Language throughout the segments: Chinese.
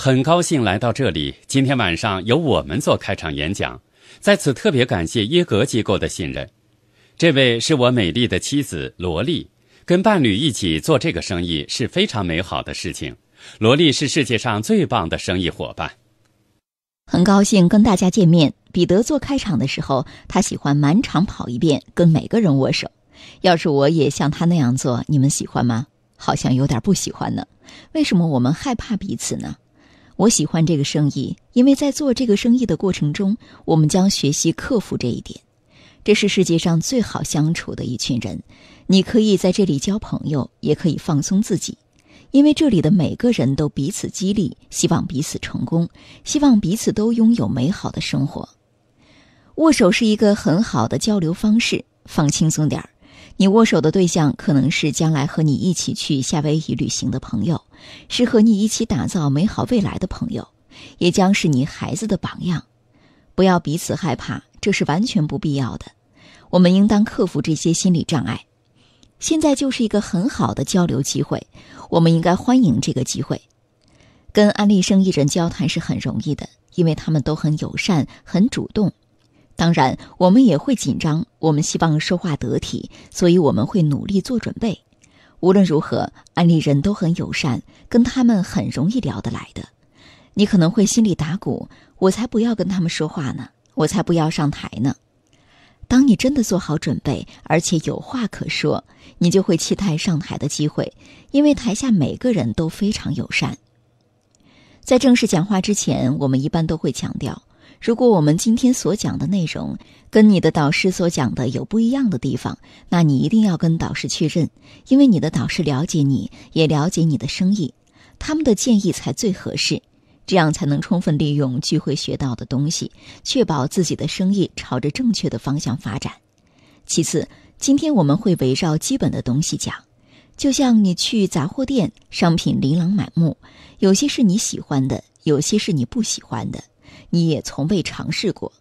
很高兴来到这里。今天晚上由我们做开场演讲，在此特别感谢耶格机构的信任。这位是我美丽的妻子罗莉，跟伴侣一起做这个生意是非常美好的事情。罗莉是世界上最棒的生意伙伴。很高兴跟大家见面。彼得做开场的时候，他喜欢满场跑一遍，跟每个人握手。要是我也像他那样做，你们喜欢吗？好像有点不喜欢呢。为什么我们害怕彼此呢？我喜欢这个生意，因为在做这个生意的过程中，我们将学习克服这一点。这是世界上最好相处的一群人，你可以在这里交朋友，也可以放松自己，因为这里的每个人都彼此激励，希望彼此成功，希望彼此都拥有美好的生活。握手是一个很好的交流方式，放轻松点儿。你握手的对象可能是将来和你一起去夏威夷旅行的朋友，是和你一起打造美好未来的朋友，也将是你孩子的榜样。不要彼此害怕，这是完全不必要的。我们应当克服这些心理障碍。现在就是一个很好的交流机会，我们应该欢迎这个机会。跟安利生意人交谈是很容易的，因为他们都很友善、很主动。当然，我们也会紧张。我们希望说话得体，所以我们会努力做准备。无论如何，安利人都很友善，跟他们很容易聊得来的。你可能会心里打鼓：“我才不要跟他们说话呢，我才不要上台呢。”当你真的做好准备，而且有话可说，你就会期待上台的机会，因为台下每个人都非常友善。在正式讲话之前，我们一般都会强调。如果我们今天所讲的内容跟你的导师所讲的有不一样的地方，那你一定要跟导师确认，因为你的导师了解你，也了解你的生意，他们的建议才最合适，这样才能充分利用聚会学到的东西，确保自己的生意朝着正确的方向发展。其次，今天我们会围绕基本的东西讲，就像你去杂货店，商品琳琅满目，有些是你喜欢的，有些是你不喜欢的。你也从未尝试过，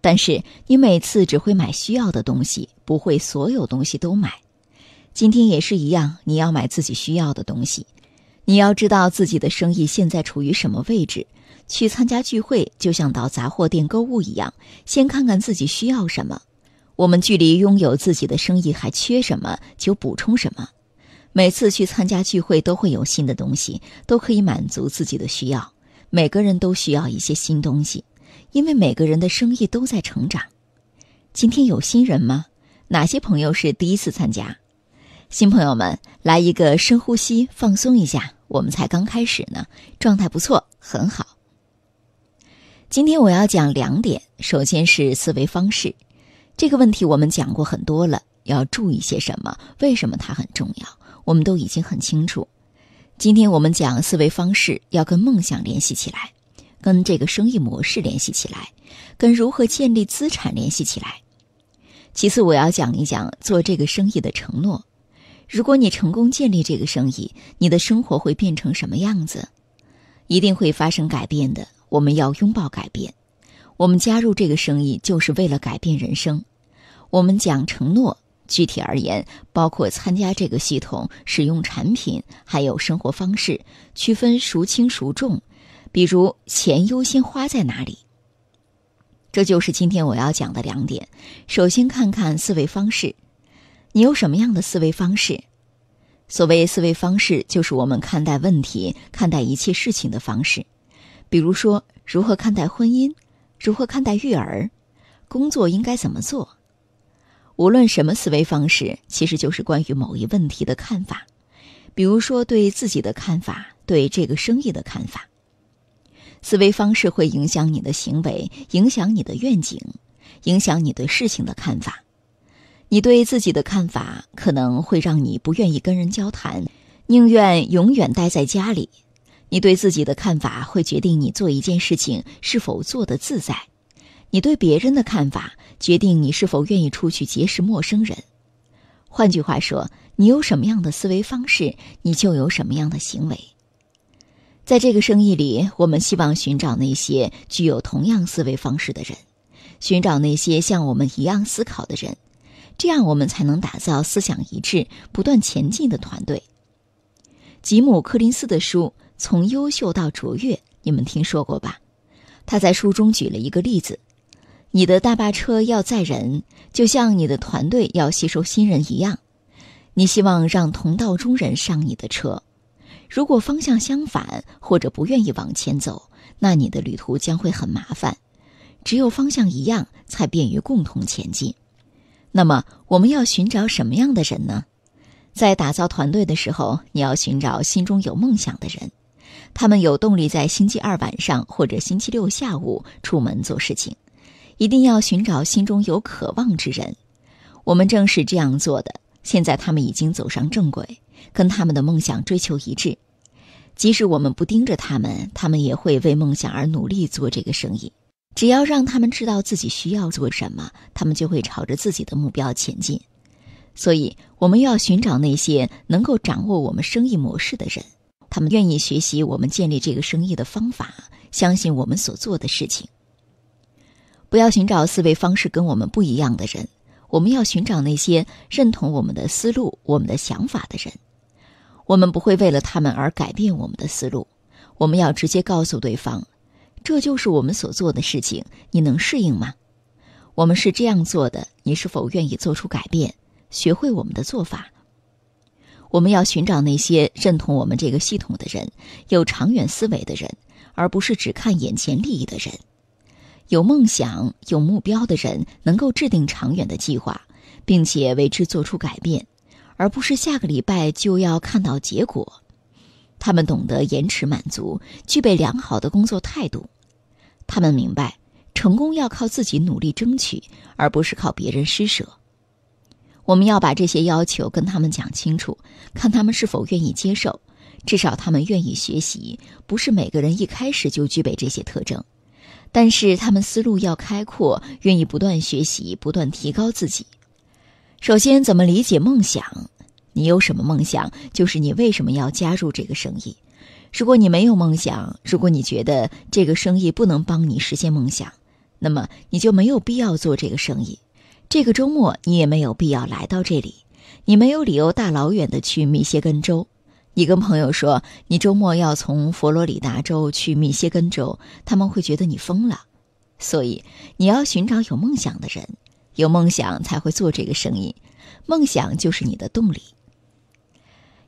但是你每次只会买需要的东西，不会所有东西都买。今天也是一样，你要买自己需要的东西。你要知道自己的生意现在处于什么位置。去参加聚会就像到杂货店购物一样，先看看自己需要什么。我们距离拥有自己的生意还缺什么，就补充什么。每次去参加聚会都会有新的东西，都可以满足自己的需要。每个人都需要一些新东西，因为每个人的生意都在成长。今天有新人吗？哪些朋友是第一次参加？新朋友们来一个深呼吸，放松一下。我们才刚开始呢，状态不错，很好。今天我要讲两点，首先是思维方式。这个问题我们讲过很多了，要注意些什么？为什么它很重要？我们都已经很清楚。今天我们讲思维方式要跟梦想联系起来，跟这个生意模式联系起来，跟如何建立资产联系起来。其次，我要讲一讲做这个生意的承诺。如果你成功建立这个生意，你的生活会变成什么样子？一定会发生改变的。我们要拥抱改变。我们加入这个生意就是为了改变人生。我们讲承诺。具体而言，包括参加这个系统、使用产品，还有生活方式，区分孰轻孰重。比如，钱优先花在哪里？这就是今天我要讲的两点。首先，看看思维方式，你有什么样的思维方式？所谓思维方式，就是我们看待问题、看待一切事情的方式。比如说，如何看待婚姻？如何看待育儿？工作应该怎么做？无论什么思维方式，其实就是关于某一问题的看法，比如说对自己的看法，对这个生意的看法。思维方式会影响你的行为，影响你的愿景，影响你对事情的看法。你对自己的看法可能会让你不愿意跟人交谈，宁愿永远待在家里。你对自己的看法会决定你做一件事情是否做得自在。你对别人的看法决定你是否愿意出去结识陌生人。换句话说，你有什么样的思维方式，你就有什么样的行为。在这个生意里，我们希望寻找那些具有同样思维方式的人，寻找那些像我们一样思考的人，这样我们才能打造思想一致、不断前进的团队。吉姆·柯林斯的书《从优秀到卓越》，你们听说过吧？他在书中举了一个例子。你的大巴车要载人，就像你的团队要吸收新人一样，你希望让同道中人上你的车。如果方向相反或者不愿意往前走，那你的旅途将会很麻烦。只有方向一样，才便于共同前进。那么，我们要寻找什么样的人呢？在打造团队的时候，你要寻找心中有梦想的人，他们有动力在星期二晚上或者星期六下午出门做事情。一定要寻找心中有渴望之人，我们正是这样做的。现在他们已经走上正轨，跟他们的梦想追求一致。即使我们不盯着他们，他们也会为梦想而努力做这个生意。只要让他们知道自己需要做什么，他们就会朝着自己的目标前进。所以，我们要寻找那些能够掌握我们生意模式的人，他们愿意学习我们建立这个生意的方法，相信我们所做的事情。不要寻找思维方式跟我们不一样的人，我们要寻找那些认同我们的思路、我们的想法的人。我们不会为了他们而改变我们的思路。我们要直接告诉对方，这就是我们所做的事情，你能适应吗？我们是这样做的，你是否愿意做出改变，学会我们的做法？我们要寻找那些认同我们这个系统的人，有长远思维的人，而不是只看眼前利益的人。有梦想、有目标的人，能够制定长远的计划，并且为之做出改变，而不是下个礼拜就要看到结果。他们懂得延迟满足，具备良好的工作态度。他们明白，成功要靠自己努力争取，而不是靠别人施舍。我们要把这些要求跟他们讲清楚，看他们是否愿意接受。至少他们愿意学习。不是每个人一开始就具备这些特征。但是他们思路要开阔，愿意不断学习，不断提高自己。首先，怎么理解梦想？你有什么梦想？就是你为什么要加入这个生意？如果你没有梦想，如果你觉得这个生意不能帮你实现梦想，那么你就没有必要做这个生意。这个周末你也没有必要来到这里，你没有理由大老远的去密歇根州。你跟朋友说你周末要从佛罗里达州去密歇根州，他们会觉得你疯了。所以你要寻找有梦想的人，有梦想才会做这个生意，梦想就是你的动力。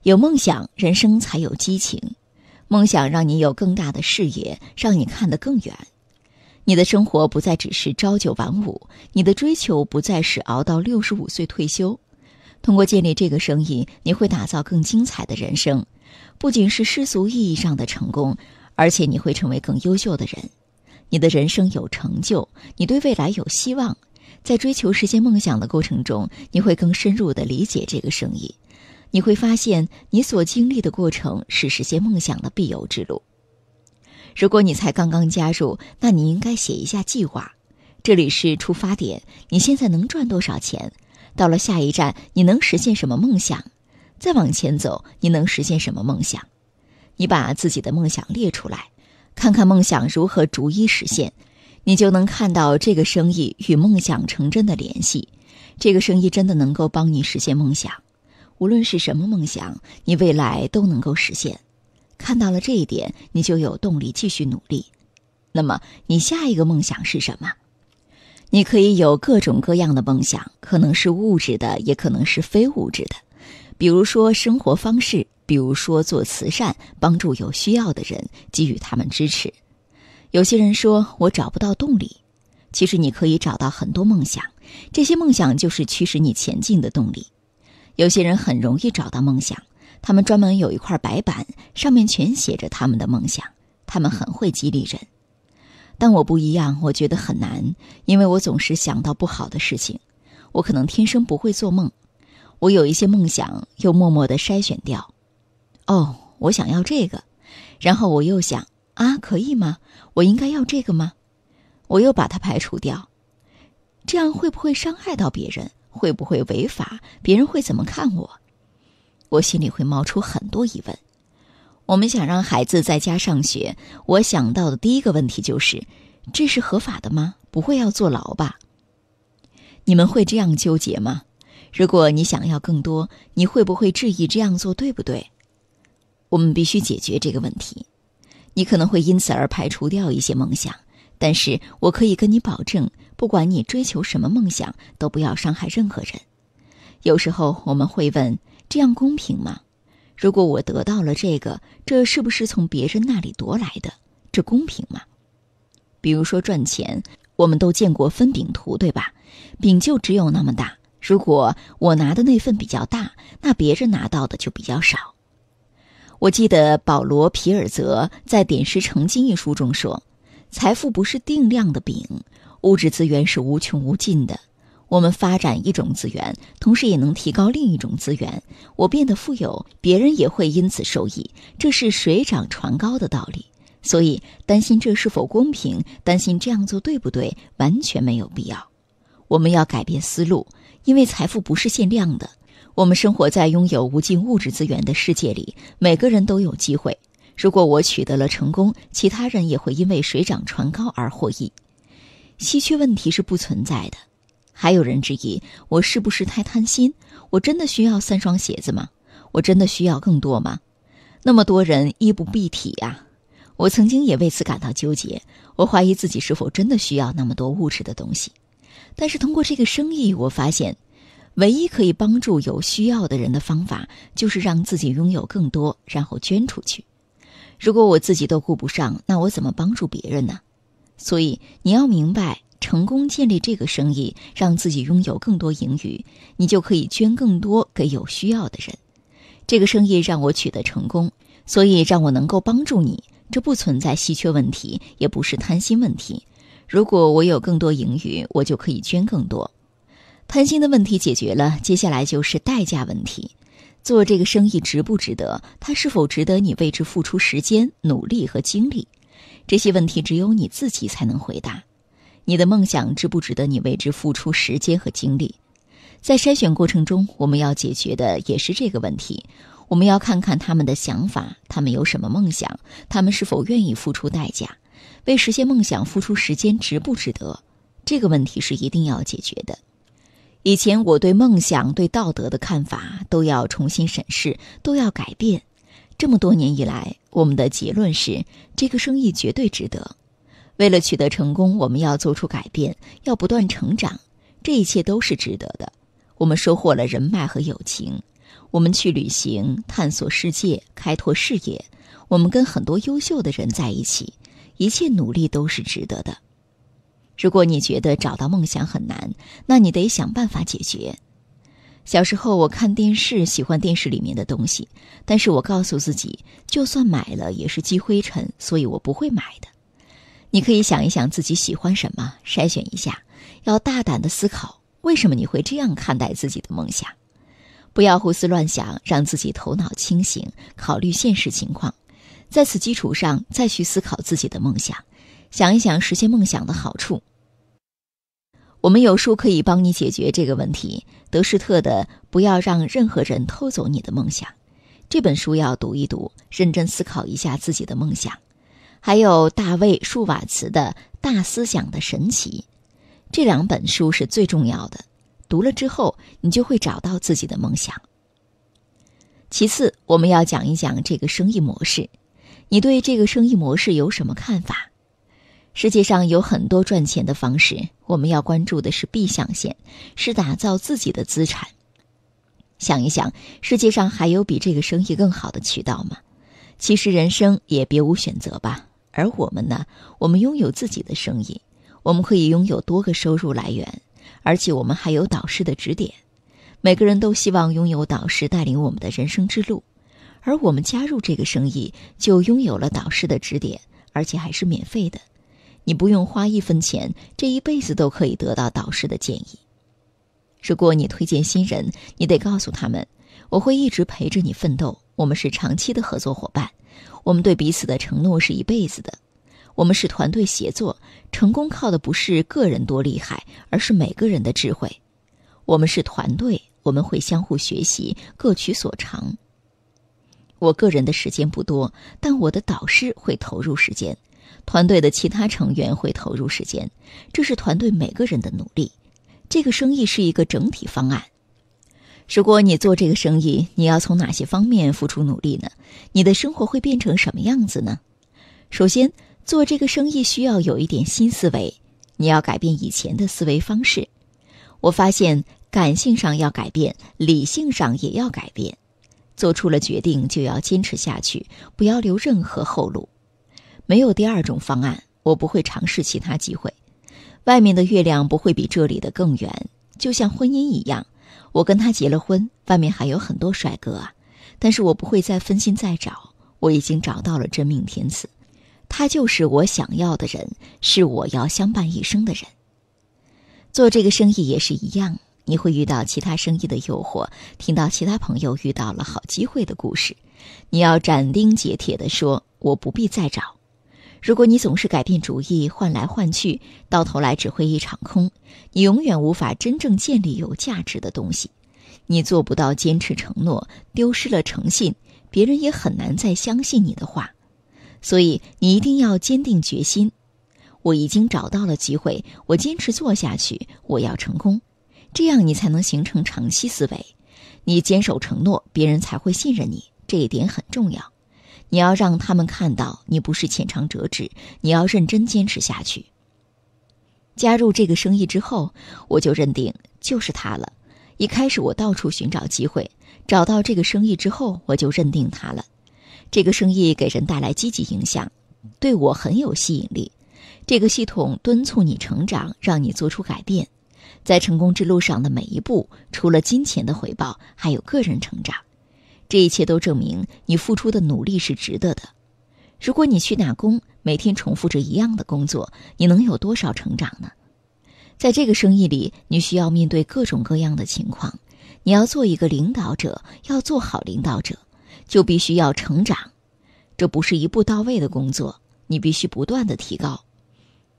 有梦想，人生才有激情；梦想让你有更大的视野，让你看得更远。你的生活不再只是朝九晚五，你的追求不再是熬到六十五岁退休。通过建立这个生意，你会打造更精彩的人生，不仅是世俗意义上的成功，而且你会成为更优秀的人。你的人生有成就，你对未来有希望。在追求实现梦想的过程中，你会更深入地理解这个生意。你会发现，你所经历的过程是实现梦想的必由之路。如果你才刚刚加入，那你应该写一下计划。这里是出发点。你现在能赚多少钱？到了下一站，你能实现什么梦想？再往前走，你能实现什么梦想？你把自己的梦想列出来，看看梦想如何逐一实现，你就能看到这个生意与梦想成真的联系。这个生意真的能够帮你实现梦想，无论是什么梦想，你未来都能够实现。看到了这一点，你就有动力继续努力。那么，你下一个梦想是什么？你可以有各种各样的梦想，可能是物质的，也可能是非物质的，比如说生活方式，比如说做慈善，帮助有需要的人，给予他们支持。有些人说我找不到动力，其实你可以找到很多梦想，这些梦想就是驱使你前进的动力。有些人很容易找到梦想，他们专门有一块白板，上面全写着他们的梦想，他们很会激励人。但我不一样，我觉得很难，因为我总是想到不好的事情。我可能天生不会做梦，我有一些梦想，又默默的筛选掉。哦，我想要这个，然后我又想啊，可以吗？我应该要这个吗？我又把它排除掉。这样会不会伤害到别人？会不会违法？别人会怎么看我？我心里会冒出很多疑问。我们想让孩子在家上学，我想到的第一个问题就是：这是合法的吗？不会要坐牢吧？你们会这样纠结吗？如果你想要更多，你会不会质疑这样做对不对？我们必须解决这个问题。你可能会因此而排除掉一些梦想，但是我可以跟你保证，不管你追求什么梦想，都不要伤害任何人。有时候我们会问：这样公平吗？如果我得到了这个，这是不是从别人那里夺来的？这公平吗？比如说赚钱，我们都见过分饼图，对吧？饼就只有那么大，如果我拿的那份比较大，那别人拿到的就比较少。我记得保罗·皮尔泽在《点石成金》一书中说：“财富不是定量的饼，物质资源是无穷无尽的。”我们发展一种资源，同时也能提高另一种资源。我变得富有，别人也会因此受益，这是水涨船高的道理。所以，担心这是否公平，担心这样做对不对，完全没有必要。我们要改变思路，因为财富不是限量的。我们生活在拥有无尽物质资源的世界里，每个人都有机会。如果我取得了成功，其他人也会因为水涨船高而获益。稀缺问题是不存在的。还有人质疑我是不是太贪心？我真的需要三双鞋子吗？我真的需要更多吗？那么多人衣不蔽体呀！我曾经也为此感到纠结。我怀疑自己是否真的需要那么多物质的东西。但是通过这个生意，我发现，唯一可以帮助有需要的人的方法，就是让自己拥有更多，然后捐出去。如果我自己都顾不上，那我怎么帮助别人呢？所以你要明白。成功建立这个生意，让自己拥有更多盈余，你就可以捐更多给有需要的人。这个生意让我取得成功，所以让我能够帮助你。这不存在稀缺问题，也不是贪心问题。如果我有更多盈余，我就可以捐更多。贪心的问题解决了，接下来就是代价问题：做这个生意值不值得？它是否值得你为之付出时间、努力和精力？这些问题只有你自己才能回答。你的梦想值不值得你为之付出时间和精力？在筛选过程中，我们要解决的也是这个问题。我们要看看他们的想法，他们有什么梦想，他们是否愿意付出代价，为实现梦想付出时间值不值得？这个问题是一定要解决的。以前我对梦想、对道德的看法都要重新审视，都要改变。这么多年以来，我们的结论是：这个生意绝对值得。为了取得成功，我们要做出改变，要不断成长，这一切都是值得的。我们收获了人脉和友情，我们去旅行、探索世界、开拓视野，我们跟很多优秀的人在一起，一切努力都是值得的。如果你觉得找到梦想很难，那你得想办法解决。小时候我看电视，喜欢电视里面的东西，但是我告诉自己，就算买了也是积灰尘，所以我不会买的。你可以想一想自己喜欢什么，筛选一下。要大胆的思考，为什么你会这样看待自己的梦想？不要胡思乱想，让自己头脑清醒，考虑现实情况。在此基础上，再去思考自己的梦想，想一想实现梦想的好处。我们有书可以帮你解决这个问题，《德士特的不要让任何人偷走你的梦想》这本书要读一读，认真思考一下自己的梦想。还有大卫·舒瓦茨的《大思想的神奇》，这两本书是最重要的。读了之后，你就会找到自己的梦想。其次，我们要讲一讲这个生意模式。你对这个生意模式有什么看法？世界上有很多赚钱的方式，我们要关注的是 B 象限，是打造自己的资产。想一想，世界上还有比这个生意更好的渠道吗？其实人生也别无选择吧。而我们呢？我们拥有自己的生意，我们可以拥有多个收入来源，而且我们还有导师的指点。每个人都希望拥有导师带领我们的人生之路，而我们加入这个生意就拥有了导师的指点，而且还是免费的。你不用花一分钱，这一辈子都可以得到导师的建议。如果你推荐新人，你得告诉他们，我会一直陪着你奋斗，我们是长期的合作伙伴。我们对彼此的承诺是一辈子的，我们是团队协作，成功靠的不是个人多厉害，而是每个人的智慧。我们是团队，我们会相互学习，各取所长。我个人的时间不多，但我的导师会投入时间，团队的其他成员会投入时间，这是团队每个人的努力。这个生意是一个整体方案。如果你做这个生意，你要从哪些方面付出努力呢？你的生活会变成什么样子呢？首先，做这个生意需要有一点新思维，你要改变以前的思维方式。我发现，感性上要改变，理性上也要改变。做出了决定就要坚持下去，不要留任何后路，没有第二种方案，我不会尝试其他机会。外面的月亮不会比这里的更圆，就像婚姻一样。我跟他结了婚，外面还有很多帅哥啊，但是我不会再分心再找，我已经找到了真命天子，他就是我想要的人，是我要相伴一生的人。做这个生意也是一样，你会遇到其他生意的诱惑，听到其他朋友遇到了好机会的故事，你要斩钉截铁地说，我不必再找。如果你总是改变主意，换来换去，到头来只会一场空。你永远无法真正建立有价值的东西。你做不到坚持承诺，丢失了诚信，别人也很难再相信你的话。所以，你一定要坚定决心。我已经找到了机会，我坚持做下去，我要成功。这样，你才能形成长期思维。你坚守承诺，别人才会信任你。这一点很重要。你要让他们看到你不是浅尝辄止，你要认真坚持下去。加入这个生意之后，我就认定就是他了。一开始我到处寻找机会，找到这个生意之后，我就认定他了。这个生意给人带来积极影响，对我很有吸引力。这个系统敦促你成长，让你做出改变，在成功之路上的每一步，除了金钱的回报，还有个人成长。这一切都证明你付出的努力是值得的。如果你去打工，每天重复着一样的工作，你能有多少成长呢？在这个生意里，你需要面对各种各样的情况，你要做一个领导者，要做好领导者，就必须要成长。这不是一步到位的工作，你必须不断的提高。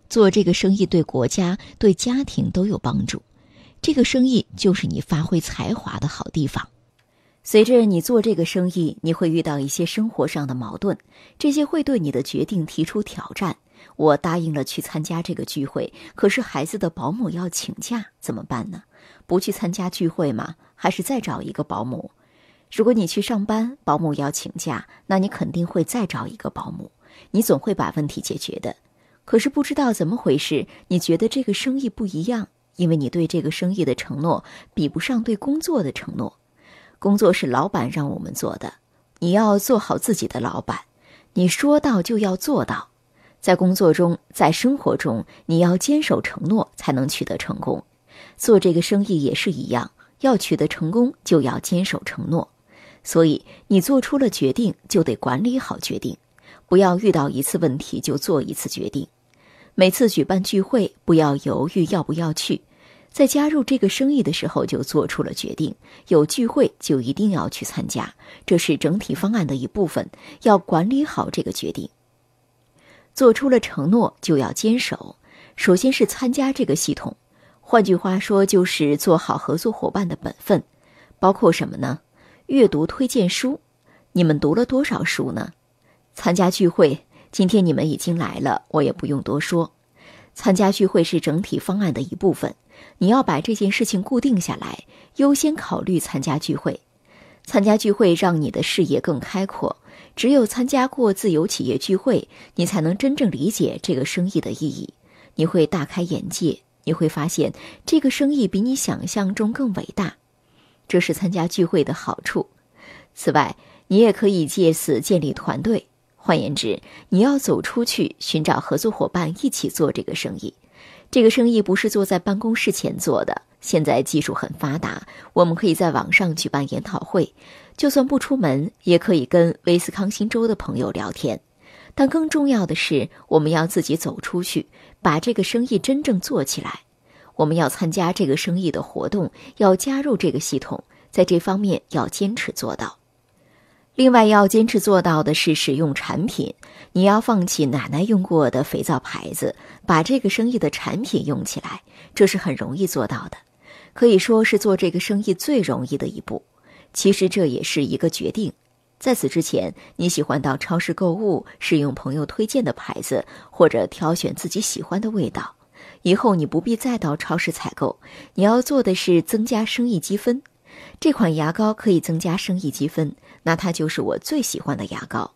做这个生意对国家、对家庭都有帮助，这个生意就是你发挥才华的好地方。随着你做这个生意，你会遇到一些生活上的矛盾，这些会对你的决定提出挑战。我答应了去参加这个聚会，可是孩子的保姆要请假，怎么办呢？不去参加聚会吗？还是再找一个保姆？如果你去上班，保姆要请假，那你肯定会再找一个保姆。你总会把问题解决的。可是不知道怎么回事，你觉得这个生意不一样，因为你对这个生意的承诺比不上对工作的承诺。工作是老板让我们做的，你要做好自己的老板。你说到就要做到，在工作中，在生活中，你要坚守承诺才能取得成功。做这个生意也是一样，要取得成功就要坚守承诺。所以，你做出了决定就得管理好决定，不要遇到一次问题就做一次决定。每次举办聚会，不要犹豫要不要去。在加入这个生意的时候，就做出了决定：有聚会就一定要去参加，这是整体方案的一部分。要管理好这个决定，做出了承诺就要坚守。首先是参加这个系统，换句话说就是做好合作伙伴的本分，包括什么呢？阅读推荐书，你们读了多少书呢？参加聚会，今天你们已经来了，我也不用多说。参加聚会是整体方案的一部分。你要把这件事情固定下来，优先考虑参加聚会。参加聚会让你的视野更开阔。只有参加过自由企业聚会，你才能真正理解这个生意的意义。你会大开眼界，你会发现这个生意比你想象中更伟大。这是参加聚会的好处。此外，你也可以借此建立团队。换言之，你要走出去寻找合作伙伴，一起做这个生意。这个生意不是坐在办公室前做的。现在技术很发达，我们可以在网上举办研讨会，就算不出门也可以跟威斯康星州的朋友聊天。但更重要的是，我们要自己走出去，把这个生意真正做起来。我们要参加这个生意的活动，要加入这个系统，在这方面要坚持做到。另外要坚持做到的是使用产品，你要放弃奶奶用过的肥皂牌子，把这个生意的产品用起来，这是很容易做到的，可以说是做这个生意最容易的一步。其实这也是一个决定。在此之前，你喜欢到超市购物，使用朋友推荐的牌子，或者挑选自己喜欢的味道。以后你不必再到超市采购，你要做的是增加生意积分。这款牙膏可以增加生意积分。那它就是我最喜欢的牙膏，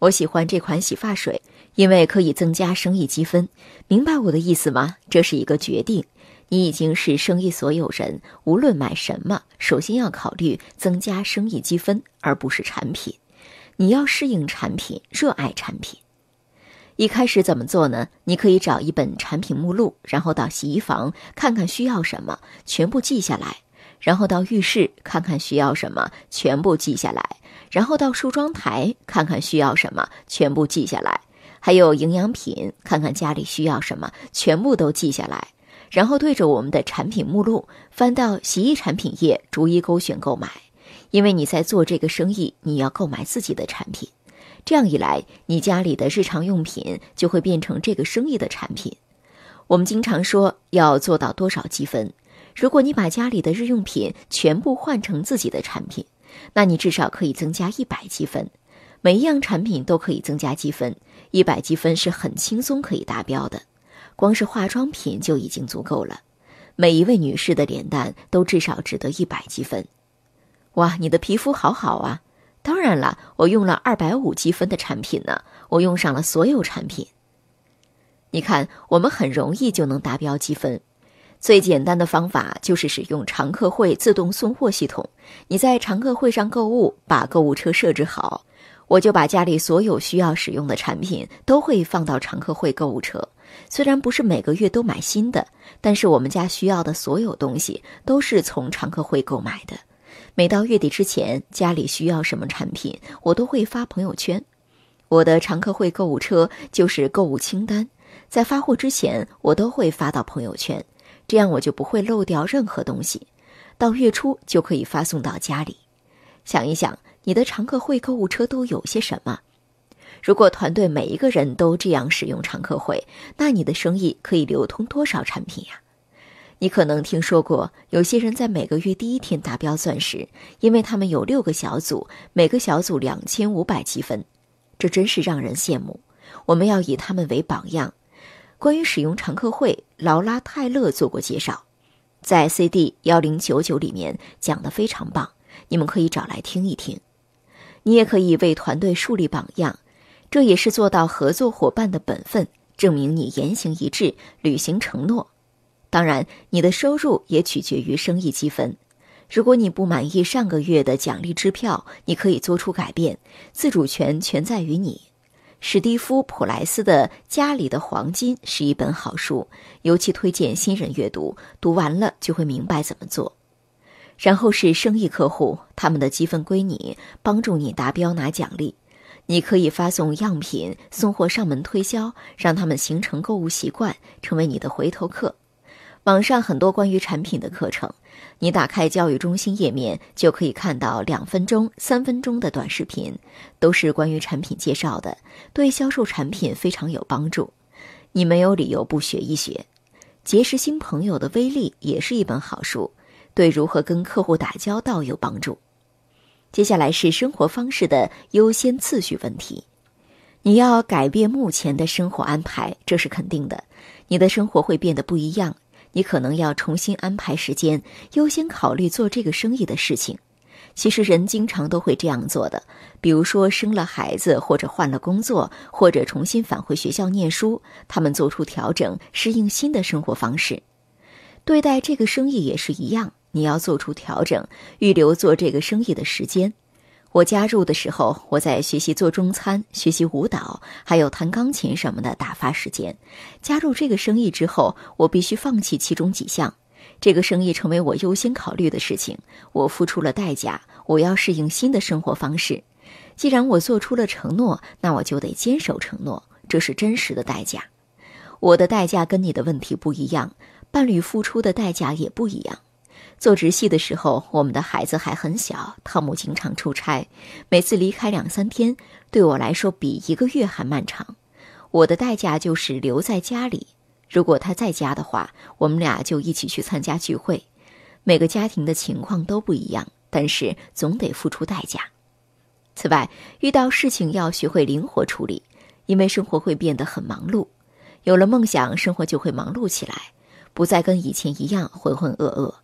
我喜欢这款洗发水，因为可以增加生意积分。明白我的意思吗？这是一个决定。你已经是生意所有人，无论买什么，首先要考虑增加生意积分，而不是产品。你要适应产品，热爱产品。一开始怎么做呢？你可以找一本产品目录，然后到洗衣房看看需要什么，全部记下来。然后到浴室看看需要什么，全部记下来；然后到梳妆台看看需要什么，全部记下来；还有营养品，看看家里需要什么，全部都记下来。然后对着我们的产品目录，翻到洗衣产品页，逐一勾选购买。因为你在做这个生意，你要购买自己的产品。这样一来，你家里的日常用品就会变成这个生意的产品。我们经常说要做到多少积分。如果你把家里的日用品全部换成自己的产品，那你至少可以增加一百积分，每一样产品都可以增加积分，一百积分是很轻松可以达标的，光是化妆品就已经足够了，每一位女士的脸蛋都至少值得一百积分，哇，你的皮肤好好啊！当然了，我用了二百五积分的产品呢，我用上了所有产品，你看，我们很容易就能达标积分。最简单的方法就是使用常客会自动送货系统。你在常客会上购物，把购物车设置好，我就把家里所有需要使用的产品都会放到常客会购物车。虽然不是每个月都买新的，但是我们家需要的所有东西都是从常客会购买的。每到月底之前，家里需要什么产品，我都会发朋友圈。我的常客会购物车就是购物清单，在发货之前，我都会发到朋友圈。这样我就不会漏掉任何东西，到月初就可以发送到家里。想一想，你的常客会购物车都有些什么？如果团队每一个人都这样使用常客会，那你的生意可以流通多少产品呀？你可能听说过，有些人在每个月第一天达标钻石，因为他们有六个小组，每个小组两千五百积分，这真是让人羡慕。我们要以他们为榜样。关于使用常客会，劳拉·泰勒做过介绍，在 CD 幺零九九里面讲的非常棒，你们可以找来听一听。你也可以为团队树立榜样，这也是做到合作伙伴的本分，证明你言行一致，履行承诺。当然，你的收入也取决于生意积分。如果你不满意上个月的奖励支票，你可以做出改变，自主权全在于你。史蒂夫·普莱斯的《家里的黄金》是一本好书，尤其推荐新人阅读。读完了就会明白怎么做。然后是生意客户，他们的积分归你，帮助你达标拿奖励。你可以发送样品、送货上门、推销，让他们形成购物习惯，成为你的回头客。网上很多关于产品的课程。你打开教育中心页面，就可以看到两分钟、三分钟的短视频，都是关于产品介绍的，对销售产品非常有帮助。你没有理由不学一学。《结识新朋友的威力》也是一本好书，对如何跟客户打交道有帮助。接下来是生活方式的优先次序问题。你要改变目前的生活安排，这是肯定的，你的生活会变得不一样。你可能要重新安排时间，优先考虑做这个生意的事情。其实人经常都会这样做的，比如说生了孩子，或者换了工作，或者重新返回学校念书，他们做出调整，适应新的生活方式。对待这个生意也是一样，你要做出调整，预留做这个生意的时间。我加入的时候，我在学习做中餐、学习舞蹈，还有弹钢琴什么的打发时间。加入这个生意之后，我必须放弃其中几项。这个生意成为我优先考虑的事情。我付出了代价，我要适应新的生活方式。既然我做出了承诺，那我就得坚守承诺。这是真实的代价。我的代价跟你的问题不一样，伴侣付出的代价也不一样。做直系的时候，我们的孩子还很小，汤姆经常出差，每次离开两三天，对我来说比一个月还漫长。我的代价就是留在家里。如果他在家的话，我们俩就一起去参加聚会。每个家庭的情况都不一样，但是总得付出代价。此外，遇到事情要学会灵活处理，因为生活会变得很忙碌。有了梦想，生活就会忙碌起来，不再跟以前一样浑浑噩噩。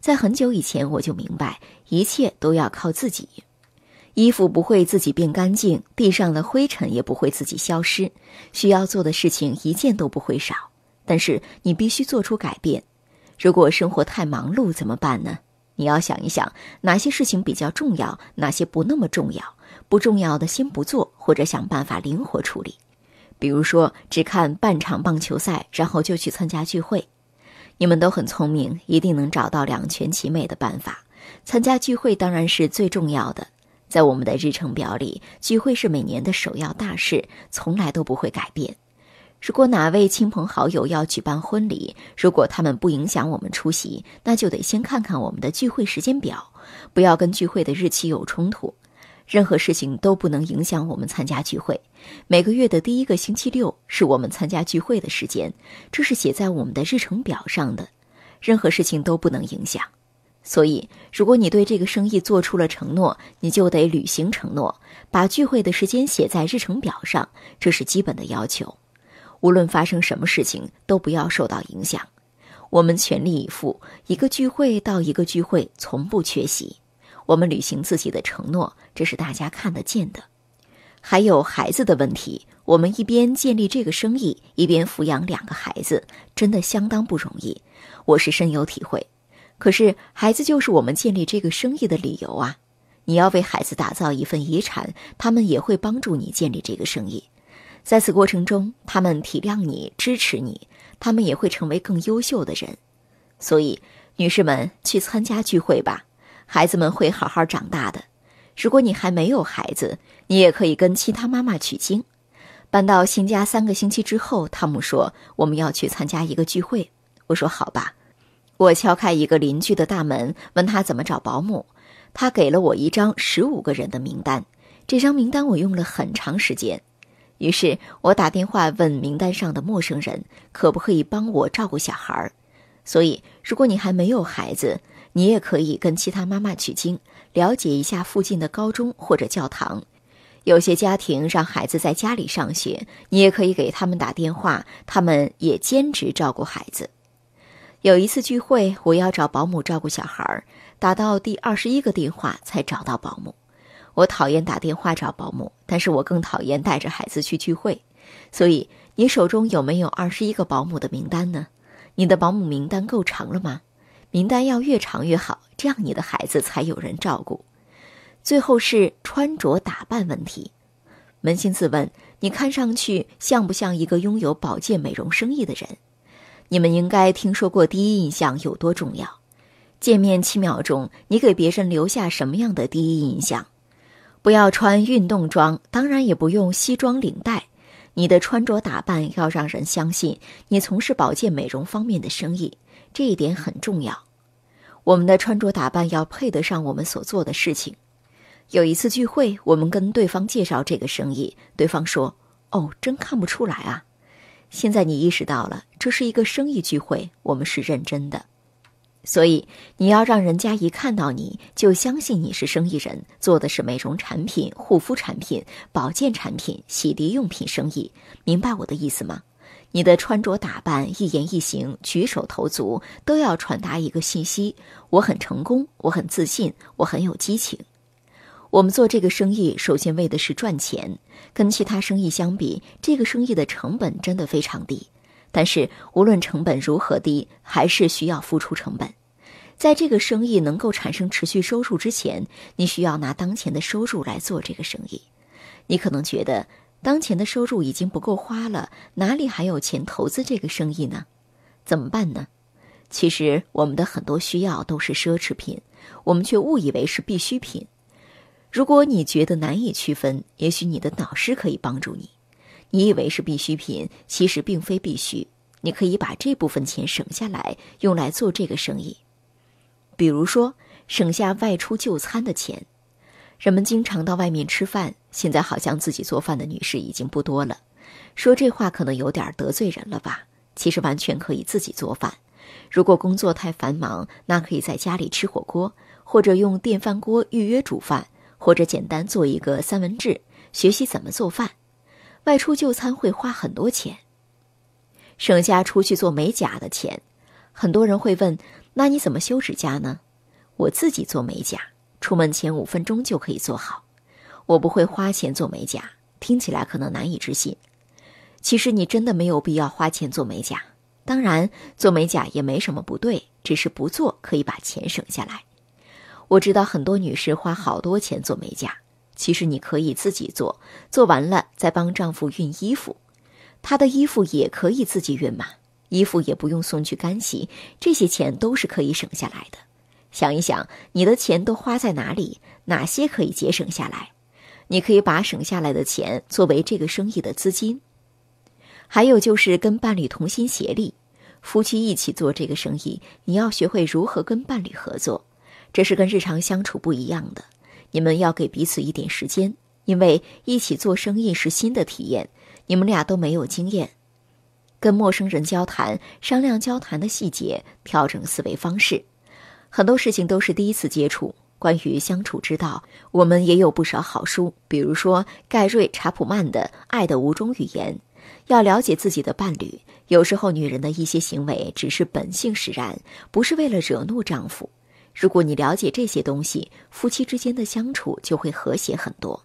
在很久以前，我就明白一切都要靠自己。衣服不会自己变干净，地上的灰尘也不会自己消失。需要做的事情一件都不会少，但是你必须做出改变。如果生活太忙碌怎么办呢？你要想一想，哪些事情比较重要，哪些不那么重要。不重要的先不做，或者想办法灵活处理。比如说，只看半场棒球赛，然后就去参加聚会。你们都很聪明，一定能找到两全其美的办法。参加聚会当然是最重要的，在我们的日程表里，聚会是每年的首要大事，从来都不会改变。如果哪位亲朋好友要举办婚礼，如果他们不影响我们出席，那就得先看看我们的聚会时间表，不要跟聚会的日期有冲突。任何事情都不能影响我们参加聚会。每个月的第一个星期六是我们参加聚会的时间，这是写在我们的日程表上的。任何事情都不能影响。所以，如果你对这个生意做出了承诺，你就得履行承诺，把聚会的时间写在日程表上，这是基本的要求。无论发生什么事情，都不要受到影响。我们全力以赴，一个聚会到一个聚会从不缺席。我们履行自己的承诺，这是大家看得见的。还有孩子的问题，我们一边建立这个生意，一边抚养两个孩子，真的相当不容易，我是深有体会。可是孩子就是我们建立这个生意的理由啊！你要为孩子打造一份遗产，他们也会帮助你建立这个生意。在此过程中，他们体谅你，支持你，他们也会成为更优秀的人。所以，女士们，去参加聚会吧，孩子们会好好长大的。如果你还没有孩子，你也可以跟其他妈妈取经。搬到新家三个星期之后，汤姆说：“我们要去参加一个聚会。”我说：“好吧。”我敲开一个邻居的大门，问他怎么找保姆，他给了我一张十五个人的名单。这张名单我用了很长时间。于是，我打电话问名单上的陌生人，可不可以帮我照顾小孩儿。所以，如果你还没有孩子，你也可以跟其他妈妈取经。了解一下附近的高中或者教堂。有些家庭让孩子在家里上学，你也可以给他们打电话，他们也兼职照顾孩子。有一次聚会，我要找保姆照顾小孩儿，打到第二十一个电话才找到保姆。我讨厌打电话找保姆，但是我更讨厌带着孩子去聚会。所以，你手中有没有二十一个保姆的名单呢？你的保姆名单够长了吗？名单要越长越好，这样你的孩子才有人照顾。最后是穿着打扮问题。扪心自问，你看上去像不像一个拥有保健美容生意的人？你们应该听说过第一印象有多重要。见面七秒钟，你给别人留下什么样的第一印象？不要穿运动装，当然也不用西装领带。你的穿着打扮要让人相信你从事保健美容方面的生意。这一点很重要，我们的穿着打扮要配得上我们所做的事情。有一次聚会，我们跟对方介绍这个生意，对方说：“哦，真看不出来啊。”现在你意识到了，这是一个生意聚会，我们是认真的。所以你要让人家一看到你就相信你是生意人，做的是美容产品、护肤产品、保健产品、洗涤用品生意，明白我的意思吗？你的穿着打扮、一言一行、举手投足，都要传达一个信息：我很成功，我很自信，我很有激情。我们做这个生意，首先为的是赚钱。跟其他生意相比，这个生意的成本真的非常低。但是，无论成本如何低，还是需要付出成本。在这个生意能够产生持续收入之前，你需要拿当前的收入来做这个生意。你可能觉得。当前的收入已经不够花了，哪里还有钱投资这个生意呢？怎么办呢？其实我们的很多需要都是奢侈品，我们却误以为是必需品。如果你觉得难以区分，也许你的导师可以帮助你。你以为是必需品，其实并非必须。你可以把这部分钱省下来，用来做这个生意。比如说，省下外出就餐的钱。人们经常到外面吃饭，现在好像自己做饭的女士已经不多了。说这话可能有点得罪人了吧？其实完全可以自己做饭。如果工作太繁忙，那可以在家里吃火锅，或者用电饭锅预约煮饭，或者简单做一个三文治。学习怎么做饭，外出就餐会花很多钱，省下出去做美甲的钱。很多人会问，那你怎么修指甲呢？我自己做美甲。出门前五分钟就可以做好。我不会花钱做美甲，听起来可能难以置信。其实你真的没有必要花钱做美甲。当然，做美甲也没什么不对，只是不做可以把钱省下来。我知道很多女士花好多钱做美甲，其实你可以自己做，做完了再帮丈夫熨衣服，他的衣服也可以自己熨嘛，衣服也不用送去干洗，这些钱都是可以省下来的。想一想，你的钱都花在哪里？哪些可以节省下来？你可以把省下来的钱作为这个生意的资金。还有就是跟伴侣同心协力，夫妻一起做这个生意。你要学会如何跟伴侣合作，这是跟日常相处不一样的。你们要给彼此一点时间，因为一起做生意是新的体验，你们俩都没有经验。跟陌生人交谈、商量、交谈的细节，调整思维方式。很多事情都是第一次接触。关于相处之道，我们也有不少好书，比如说盖瑞·查普曼的《爱的五种语言》。要了解自己的伴侣，有时候女人的一些行为只是本性使然，不是为了惹怒丈夫。如果你了解这些东西，夫妻之间的相处就会和谐很多。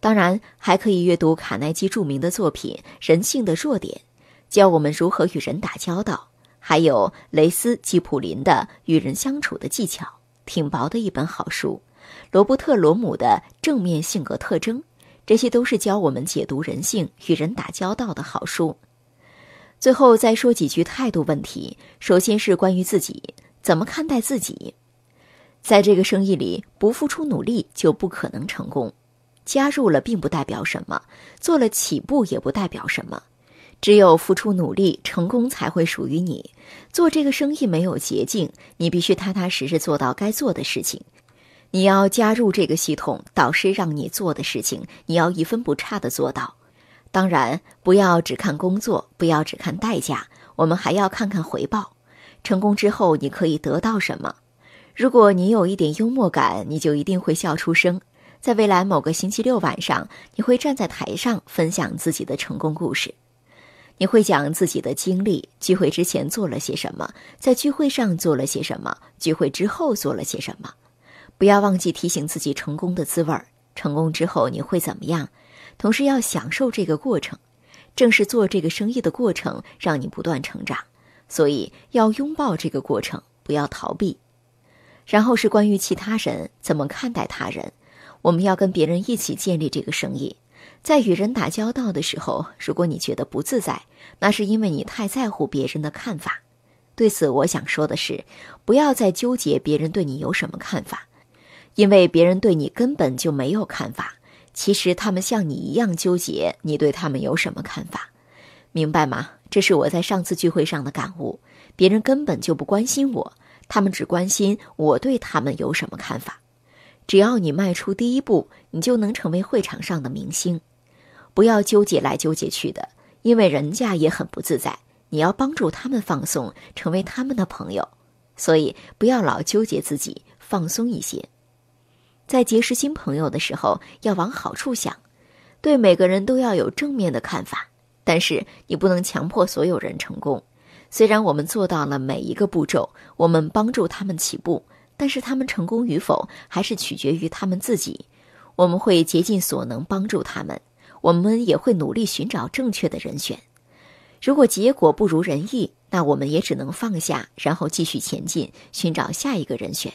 当然，还可以阅读卡耐基著名的作品《人性的弱点》，教我们如何与人打交道。还有蕾斯·吉普林的《与人相处的技巧》，挺薄的一本好书；罗伯特·罗姆的《正面性格特征》，这些都是教我们解读人性、与人打交道的好书。最后再说几句态度问题。首先是关于自己，怎么看待自己？在这个生意里，不付出努力就不可能成功。加入了并不代表什么，做了起步也不代表什么，只有付出努力，成功才会属于你。做这个生意没有捷径，你必须踏踏实实做到该做的事情。你要加入这个系统，导师让你做的事情，你要一分不差的做到。当然，不要只看工作，不要只看代价，我们还要看看回报。成功之后，你可以得到什么？如果你有一点幽默感，你就一定会笑出声。在未来某个星期六晚上，你会站在台上分享自己的成功故事。你会讲自己的经历，聚会之前做了些什么，在聚会上做了些什么，聚会之后做了些什么，不要忘记提醒自己成功的滋味儿。成功之后你会怎么样？同时要享受这个过程，正是做这个生意的过程让你不断成长，所以要拥抱这个过程，不要逃避。然后是关于其他人怎么看待他人，我们要跟别人一起建立这个生意。在与人打交道的时候，如果你觉得不自在，那是因为你太在乎别人的看法。对此，我想说的是，不要再纠结别人对你有什么看法，因为别人对你根本就没有看法。其实，他们像你一样纠结你对他们有什么看法，明白吗？这是我在上次聚会上的感悟。别人根本就不关心我，他们只关心我对他们有什么看法。只要你迈出第一步，你就能成为会场上的明星。不要纠结来纠结去的，因为人家也很不自在。你要帮助他们放松，成为他们的朋友。所以不要老纠结自己，放松一些。在结识新朋友的时候，要往好处想，对每个人都要有正面的看法。但是你不能强迫所有人成功。虽然我们做到了每一个步骤，我们帮助他们起步。但是他们成功与否还是取决于他们自己。我们会竭尽所能帮助他们，我们也会努力寻找正确的人选。如果结果不如人意，那我们也只能放下，然后继续前进，寻找下一个人选。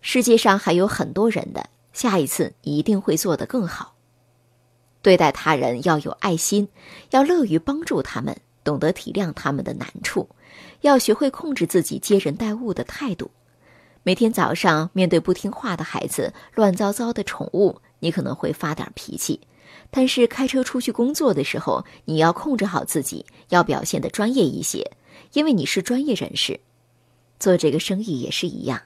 世界上还有很多人的下一次一定会做得更好。对待他人要有爱心，要乐于帮助他们，懂得体谅他们的难处，要学会控制自己接人待物的态度。每天早上面对不听话的孩子、乱糟糟的宠物，你可能会发点脾气。但是开车出去工作的时候，你要控制好自己，要表现的专业一些，因为你是专业人士。做这个生意也是一样，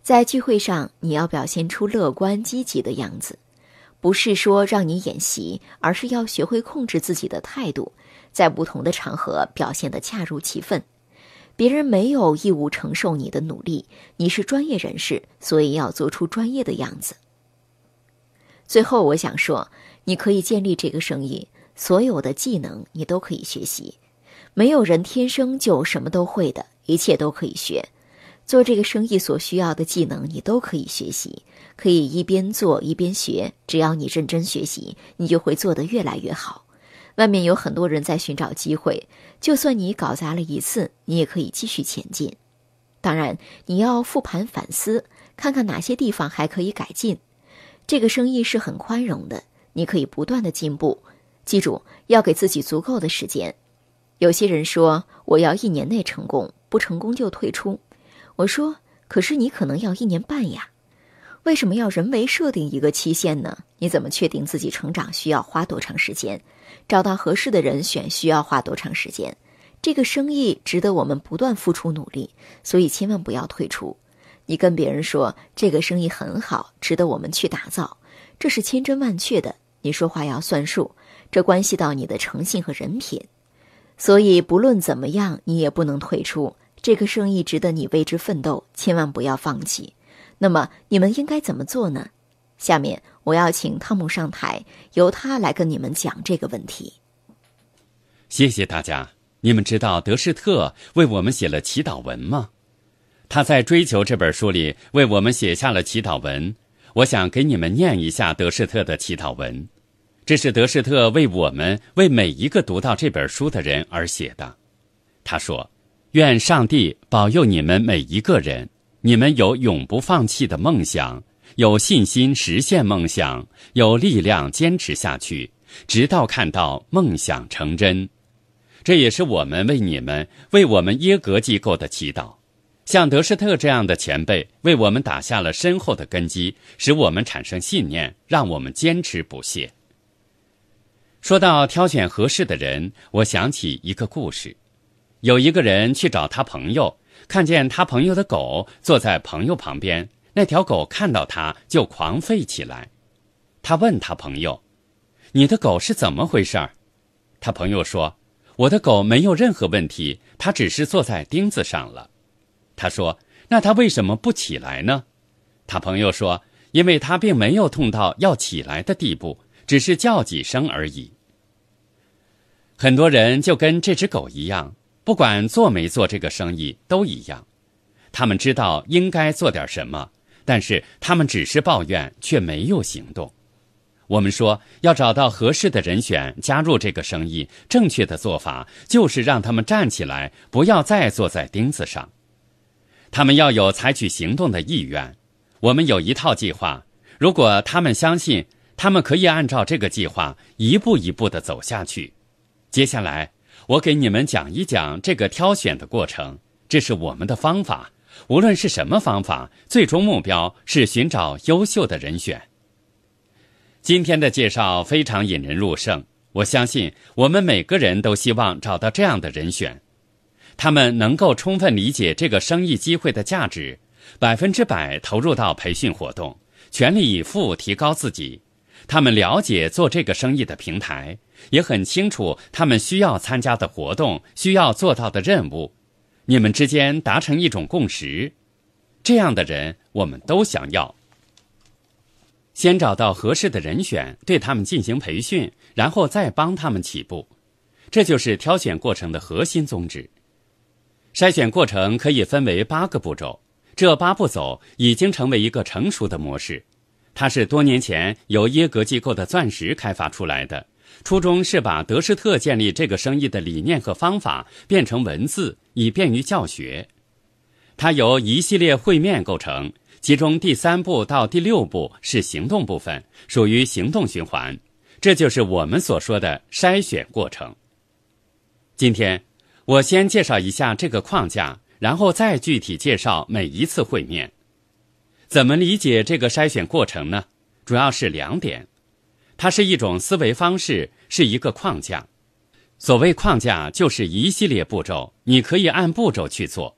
在聚会上你要表现出乐观积极的样子，不是说让你演习，而是要学会控制自己的态度，在不同的场合表现的恰如其分。别人没有义务承受你的努力，你是专业人士，所以要做出专业的样子。最后，我想说，你可以建立这个生意，所有的技能你都可以学习。没有人天生就什么都会的，一切都可以学。做这个生意所需要的技能你都可以学习，可以一边做一边学。只要你认真学习，你就会做得越来越好。外面有很多人在寻找机会，就算你搞砸了一次，你也可以继续前进。当然，你要复盘反思，看看哪些地方还可以改进。这个生意是很宽容的，你可以不断的进步。记住，要给自己足够的时间。有些人说我要一年内成功，不成功就退出。我说，可是你可能要一年半呀。为什么要人为设定一个期限呢？你怎么确定自己成长需要花多长时间？找到合适的人选需要花多长时间？这个生意值得我们不断付出努力，所以千万不要退出。你跟别人说这个生意很好，值得我们去打造，这是千真万确的。你说话要算数，这关系到你的诚信和人品。所以，不论怎么样，你也不能退出。这个生意值得你为之奋斗，千万不要放弃。那么，你们应该怎么做呢？下面我要请汤姆上台，由他来跟你们讲这个问题。谢谢大家。你们知道德士特为我们写了祈祷文吗？他在《追求》这本书里为我们写下了祈祷文。我想给你们念一下德士特的祈祷文。这是德士特为我们、为每一个读到这本书的人而写的。他说：“愿上帝保佑你们每一个人。你们有永不放弃的梦想。”有信心实现梦想，有力量坚持下去，直到看到梦想成真。这也是我们为你们、为我们耶格机构的祈祷。像德士特这样的前辈，为我们打下了深厚的根基，使我们产生信念，让我们坚持不懈。说到挑选合适的人，我想起一个故事：有一个人去找他朋友，看见他朋友的狗坐在朋友旁边。那条狗看到它就狂吠起来，他问他朋友：“你的狗是怎么回事？”他朋友说：“我的狗没有任何问题，它只是坐在钉子上了。”他说：“那它为什么不起来呢？”他朋友说：“因为它并没有痛到要起来的地步，只是叫几声而已。”很多人就跟这只狗一样，不管做没做这个生意都一样，他们知道应该做点什么。但是他们只是抱怨，却没有行动。我们说要找到合适的人选加入这个生意，正确的做法就是让他们站起来，不要再坐在钉子上。他们要有采取行动的意愿。我们有一套计划，如果他们相信，他们可以按照这个计划一步一步的走下去。接下来，我给你们讲一讲这个挑选的过程，这是我们的方法。无论是什么方法，最终目标是寻找优秀的人选。今天的介绍非常引人入胜，我相信我们每个人都希望找到这样的人选，他们能够充分理解这个生意机会的价值，百分之百投入到培训活动，全力以赴提高自己。他们了解做这个生意的平台，也很清楚他们需要参加的活动、需要做到的任务。你们之间达成一种共识，这样的人我们都想要。先找到合适的人选，对他们进行培训，然后再帮他们起步，这就是挑选过程的核心宗旨。筛选过程可以分为八个步骤，这八步走已经成为一个成熟的模式，它是多年前由耶格机构的钻石开发出来的。初衷是把德施特建立这个生意的理念和方法变成文字，以便于教学。它由一系列会面构成，其中第三步到第六步是行动部分，属于行动循环，这就是我们所说的筛选过程。今天，我先介绍一下这个框架，然后再具体介绍每一次会面。怎么理解这个筛选过程呢？主要是两点。它是一种思维方式，是一个框架。所谓框架，就是一系列步骤，你可以按步骤去做。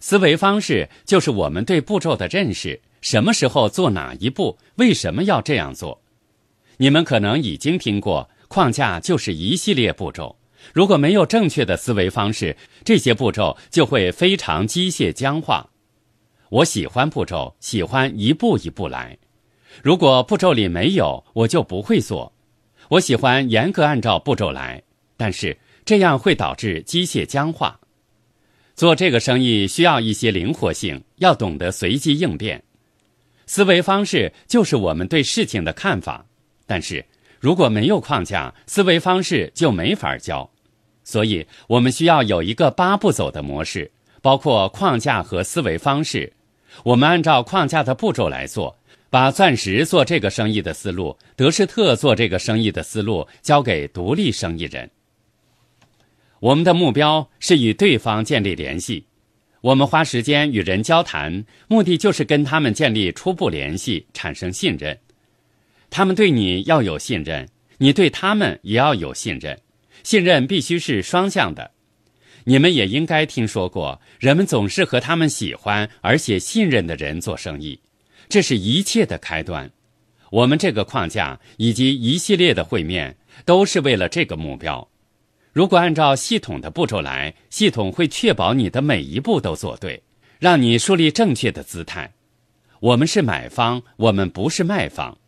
思维方式就是我们对步骤的认识：什么时候做哪一步，为什么要这样做。你们可能已经听过，框架就是一系列步骤。如果没有正确的思维方式，这些步骤就会非常机械僵化。我喜欢步骤，喜欢一步一步来。如果步骤里没有，我就不会做。我喜欢严格按照步骤来，但是这样会导致机械僵化。做这个生意需要一些灵活性，要懂得随机应变。思维方式就是我们对事情的看法，但是如果没有框架，思维方式就没法教。所以我们需要有一个八步走的模式，包括框架和思维方式。我们按照框架的步骤来做。把钻石做这个生意的思路，德士特做这个生意的思路，交给独立生意人。我们的目标是与对方建立联系。我们花时间与人交谈，目的就是跟他们建立初步联系，产生信任。他们对你要有信任，你对他们也要有信任。信任必须是双向的。你们也应该听说过，人们总是和他们喜欢而且信任的人做生意。这是一切的开端，我们这个框架以及一系列的会面都是为了这个目标。如果按照系统的步骤来，系统会确保你的每一步都做对，让你树立正确的姿态。我们是买方，我们不是卖方，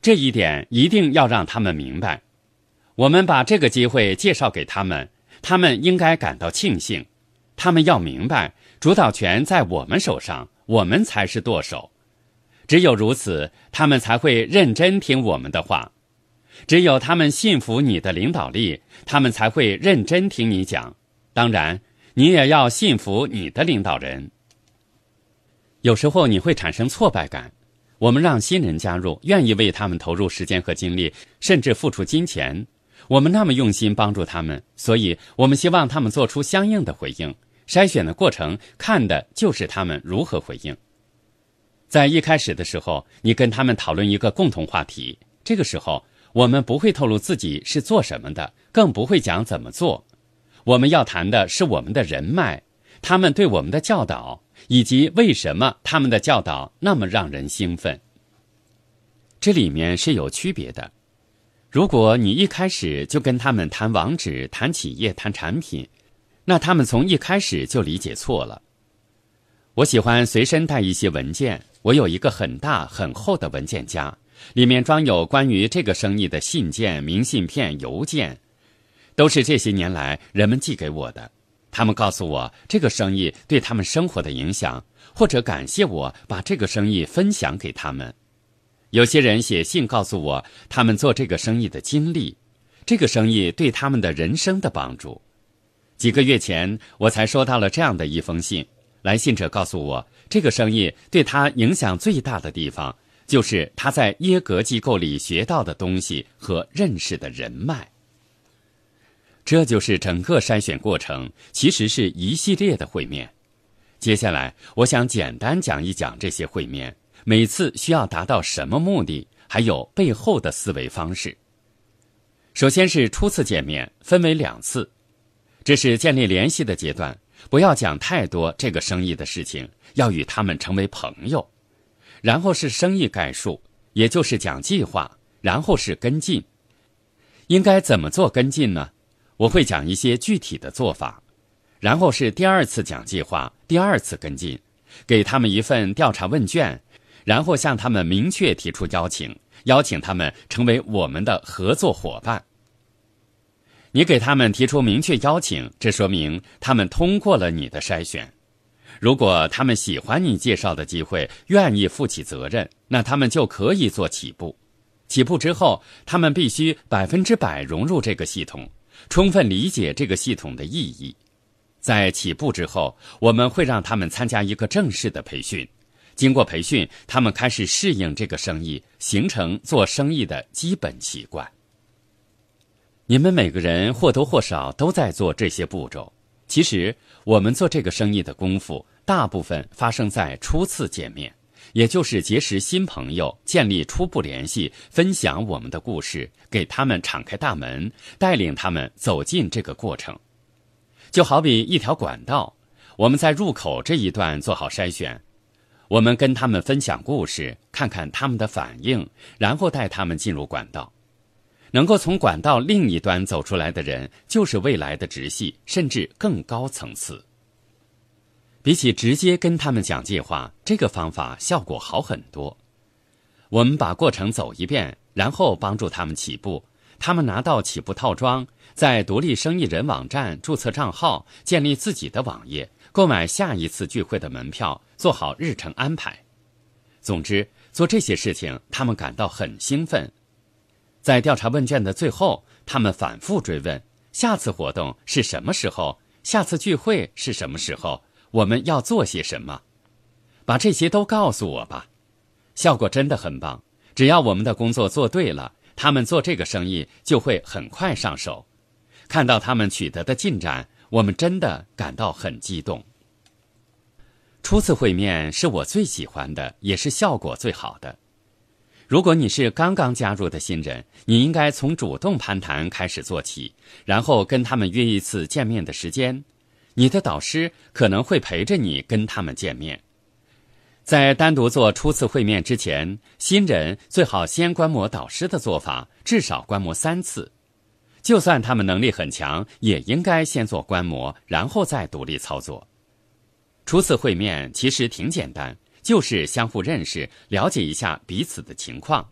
这一点一定要让他们明白。我们把这个机会介绍给他们，他们应该感到庆幸。他们要明白，主导权在我们手上，我们才是舵手。只有如此，他们才会认真听我们的话；只有他们信服你的领导力，他们才会认真听你讲。当然，你也要信服你的领导人。有时候你会产生挫败感，我们让新人加入，愿意为他们投入时间和精力，甚至付出金钱。我们那么用心帮助他们，所以我们希望他们做出相应的回应。筛选的过程，看的就是他们如何回应。在一开始的时候，你跟他们讨论一个共同话题。这个时候，我们不会透露自己是做什么的，更不会讲怎么做。我们要谈的是我们的人脉，他们对我们的教导，以及为什么他们的教导那么让人兴奋。这里面是有区别的。如果你一开始就跟他们谈网址、谈企业、谈产品，那他们从一开始就理解错了。我喜欢随身带一些文件。我有一个很大很厚的文件夹，里面装有关于这个生意的信件、明信片、邮件，都是这些年来人们寄给我的。他们告诉我这个生意对他们生活的影响，或者感谢我把这个生意分享给他们。有些人写信告诉我他们做这个生意的经历，这个生意对他们的人生的帮助。几个月前，我才收到了这样的一封信。来信者告诉我，这个生意对他影响最大的地方，就是他在耶格机构里学到的东西和认识的人脉。这就是整个筛选过程，其实是一系列的会面。接下来，我想简单讲一讲这些会面，每次需要达到什么目的，还有背后的思维方式。首先是初次见面，分为两次，这是建立联系的阶段。不要讲太多这个生意的事情，要与他们成为朋友，然后是生意概述，也就是讲计划，然后是跟进，应该怎么做跟进呢？我会讲一些具体的做法，然后是第二次讲计划，第二次跟进，给他们一份调查问卷，然后向他们明确提出邀请，邀请他们成为我们的合作伙伴。你给他们提出明确邀请，这说明他们通过了你的筛选。如果他们喜欢你介绍的机会，愿意负起责任，那他们就可以做起步。起步之后，他们必须百分之百融入这个系统，充分理解这个系统的意义。在起步之后，我们会让他们参加一个正式的培训。经过培训，他们开始适应这个生意，形成做生意的基本习惯。你们每个人或多或少都在做这些步骤。其实，我们做这个生意的功夫，大部分发生在初次见面，也就是结识新朋友、建立初步联系、分享我们的故事，给他们敞开大门，带领他们走进这个过程。就好比一条管道，我们在入口这一段做好筛选，我们跟他们分享故事，看看他们的反应，然后带他们进入管道。能够从管道另一端走出来的人，就是未来的直系，甚至更高层次。比起直接跟他们讲计划，这个方法效果好很多。我们把过程走一遍，然后帮助他们起步。他们拿到起步套装，在独立生意人网站注册账号，建立自己的网页，购买下一次聚会的门票，做好日程安排。总之，做这些事情，他们感到很兴奋。在调查问卷的最后，他们反复追问：下次活动是什么时候？下次聚会是什么时候？我们要做些什么？把这些都告诉我吧。效果真的很棒。只要我们的工作做对了，他们做这个生意就会很快上手。看到他们取得的进展，我们真的感到很激动。初次会面是我最喜欢的，也是效果最好的。如果你是刚刚加入的新人，你应该从主动攀谈开始做起，然后跟他们约一次见面的时间。你的导师可能会陪着你跟他们见面。在单独做初次会面之前，新人最好先观摩导师的做法，至少观摩三次。就算他们能力很强，也应该先做观摩，然后再独立操作。初次会面其实挺简单。就是相互认识，了解一下彼此的情况，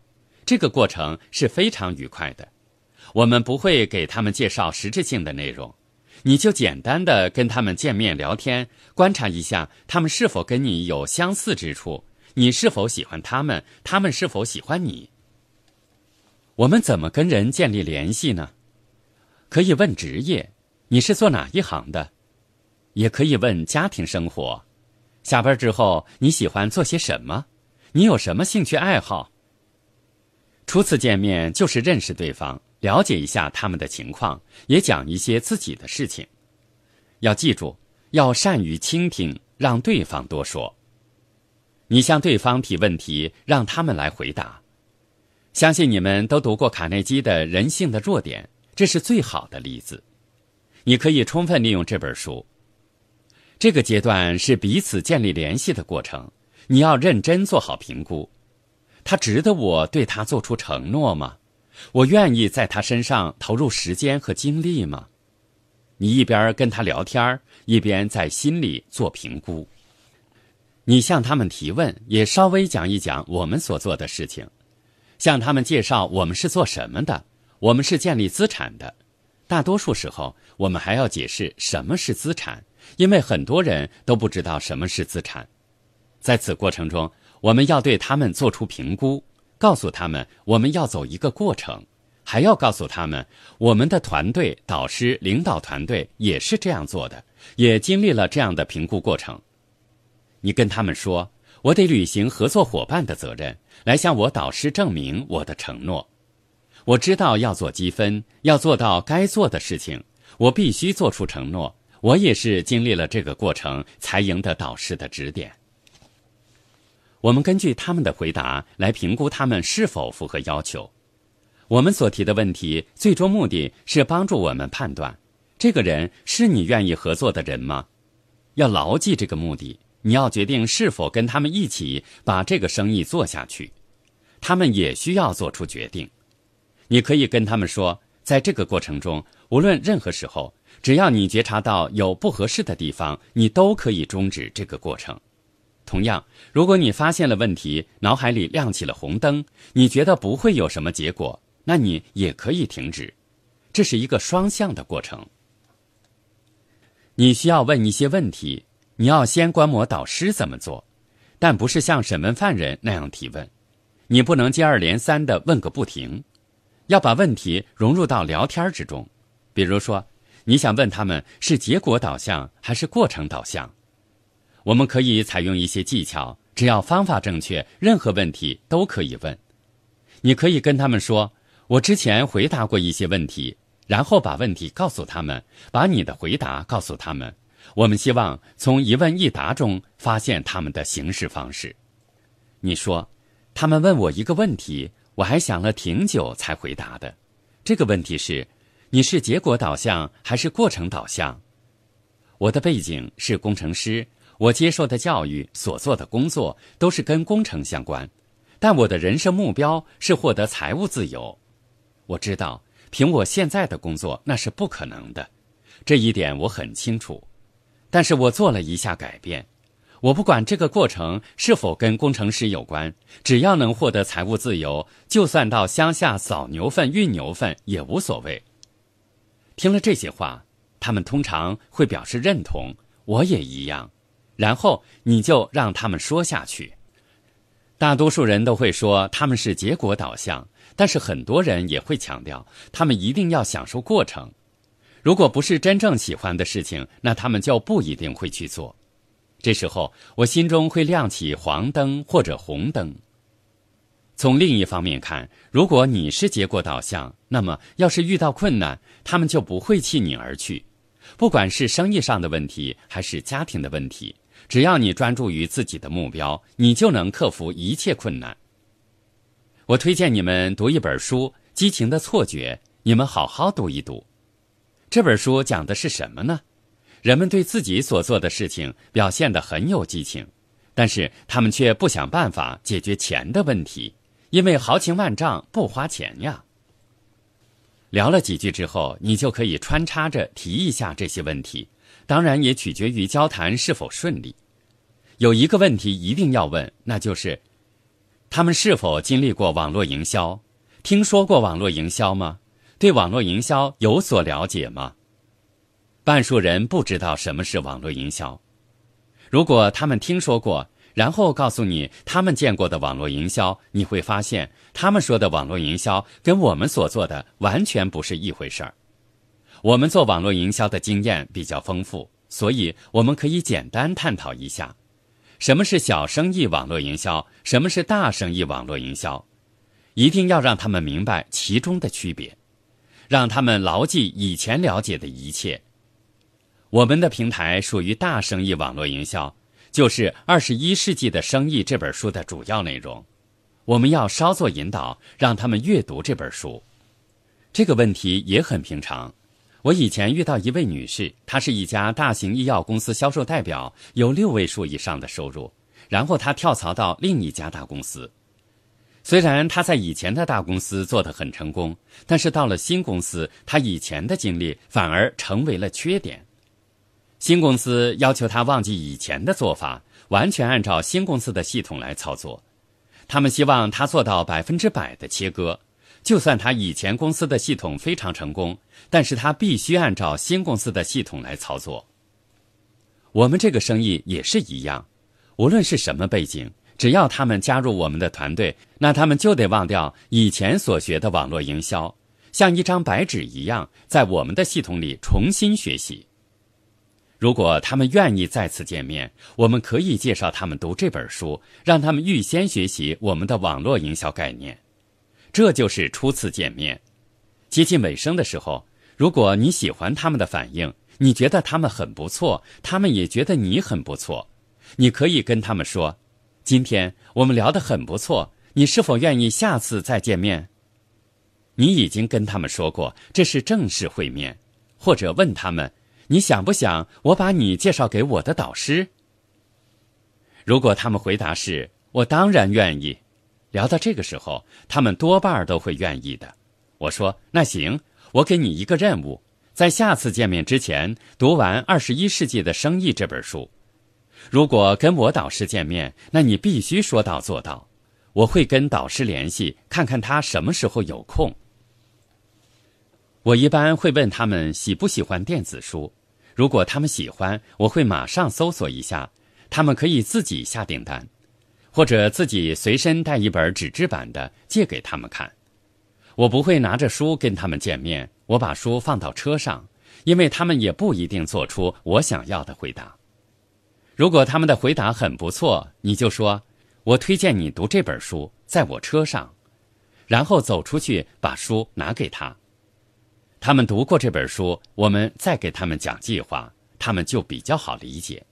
这个过程是非常愉快的。我们不会给他们介绍实质性的内容，你就简单的跟他们见面聊天，观察一下他们是否跟你有相似之处，你是否喜欢他们，他们是否喜欢你。我们怎么跟人建立联系呢？可以问职业，你是做哪一行的？也可以问家庭生活。下班之后你喜欢做些什么？你有什么兴趣爱好？初次见面就是认识对方，了解一下他们的情况，也讲一些自己的事情。要记住，要善于倾听，让对方多说。你向对方提问题，让他们来回答。相信你们都读过卡耐基的《人性的弱点》，这是最好的例子。你可以充分利用这本书。这个阶段是彼此建立联系的过程。你要认真做好评估，他值得我对他做出承诺吗？我愿意在他身上投入时间和精力吗？你一边跟他聊天，一边在心里做评估。你向他们提问，也稍微讲一讲我们所做的事情，向他们介绍我们是做什么的。我们是建立资产的。大多数时候，我们还要解释什么是资产。因为很多人都不知道什么是资产，在此过程中，我们要对他们做出评估，告诉他们我们要走一个过程，还要告诉他们我们的团队导师、领导团队也是这样做的，也经历了这样的评估过程。你跟他们说，我得履行合作伙伴的责任，来向我导师证明我的承诺。我知道要做积分，要做到该做的事情，我必须做出承诺。我也是经历了这个过程，才赢得导师的指点。我们根据他们的回答来评估他们是否符合要求。我们所提的问题，最终目的是帮助我们判断：这个人是你愿意合作的人吗？要牢记这个目的，你要决定是否跟他们一起把这个生意做下去。他们也需要做出决定。你可以跟他们说，在这个过程中，无论任何时候。只要你觉察到有不合适的地方，你都可以终止这个过程。同样，如果你发现了问题，脑海里亮起了红灯，你觉得不会有什么结果，那你也可以停止。这是一个双向的过程。你需要问一些问题，你要先观摩导师怎么做，但不是像审问犯人那样提问，你不能接二连三的问个不停，要把问题融入到聊天之中，比如说。你想问他们是结果导向还是过程导向？我们可以采用一些技巧，只要方法正确，任何问题都可以问。你可以跟他们说：“我之前回答过一些问题，然后把问题告诉他们，把你的回答告诉他们。我们希望从一问一答中发现他们的行事方式。”你说：“他们问我一个问题，我还想了挺久才回答的。这个问题是。”你是结果导向还是过程导向？我的背景是工程师，我接受的教育、所做的工作都是跟工程相关，但我的人生目标是获得财务自由。我知道凭我现在的工作那是不可能的，这一点我很清楚。但是我做了一下改变，我不管这个过程是否跟工程师有关，只要能获得财务自由，就算到乡下扫牛粪、运牛粪也无所谓。听了这些话，他们通常会表示认同，我也一样。然后你就让他们说下去。大多数人都会说他们是结果导向，但是很多人也会强调他们一定要享受过程。如果不是真正喜欢的事情，那他们就不一定会去做。这时候，我心中会亮起黄灯或者红灯。从另一方面看，如果你是结果导向，那么要是遇到困难，他们就不会弃你而去。不管是生意上的问题，还是家庭的问题，只要你专注于自己的目标，你就能克服一切困难。我推荐你们读一本书《激情的错觉》，你们好好读一读。这本书讲的是什么呢？人们对自己所做的事情表现得很有激情，但是他们却不想办法解决钱的问题。因为豪情万丈不花钱呀。聊了几句之后，你就可以穿插着提一下这些问题，当然也取决于交谈是否顺利。有一个问题一定要问，那就是：他们是否经历过网络营销？听说过网络营销吗？对网络营销有所了解吗？半数人不知道什么是网络营销。如果他们听说过，然后告诉你他们见过的网络营销，你会发现他们说的网络营销跟我们所做的完全不是一回事儿。我们做网络营销的经验比较丰富，所以我们可以简单探讨一下，什么是小生意网络营销，什么是大生意网络营销。一定要让他们明白其中的区别，让他们牢记以前了解的一切。我们的平台属于大生意网络营销。就是二十一世纪的生意这本书的主要内容，我们要稍作引导，让他们阅读这本书。这个问题也很平常。我以前遇到一位女士，她是一家大型医药公司销售代表，有六位数以上的收入。然后她跳槽到另一家大公司，虽然她在以前的大公司做得很成功，但是到了新公司，她以前的经历反而成为了缺点。新公司要求他忘记以前的做法，完全按照新公司的系统来操作。他们希望他做到百分之百的切割，就算他以前公司的系统非常成功，但是他必须按照新公司的系统来操作。我们这个生意也是一样，无论是什么背景，只要他们加入我们的团队，那他们就得忘掉以前所学的网络营销，像一张白纸一样，在我们的系统里重新学习。如果他们愿意再次见面，我们可以介绍他们读这本书，让他们预先学习我们的网络营销概念。这就是初次见面，接近尾声的时候，如果你喜欢他们的反应，你觉得他们很不错，他们也觉得你很不错，你可以跟他们说：“今天我们聊得很不错，你是否愿意下次再见面？”你已经跟他们说过这是正式会面，或者问他们。你想不想我把你介绍给我的导师？如果他们回答是我当然愿意，聊到这个时候，他们多半都会愿意的。我说那行，我给你一个任务，在下次见面之前读完《二十一世纪的生意》这本书。如果跟我导师见面，那你必须说到做到。我会跟导师联系，看看他什么时候有空。我一般会问他们喜不喜欢电子书，如果他们喜欢，我会马上搜索一下，他们可以自己下订单，或者自己随身带一本纸质版的借给他们看。我不会拿着书跟他们见面，我把书放到车上，因为他们也不一定做出我想要的回答。如果他们的回答很不错，你就说：“我推荐你读这本书，在我车上。”然后走出去把书拿给他。他们读过这本书，我们再给他们讲计划，他们就比较好理解。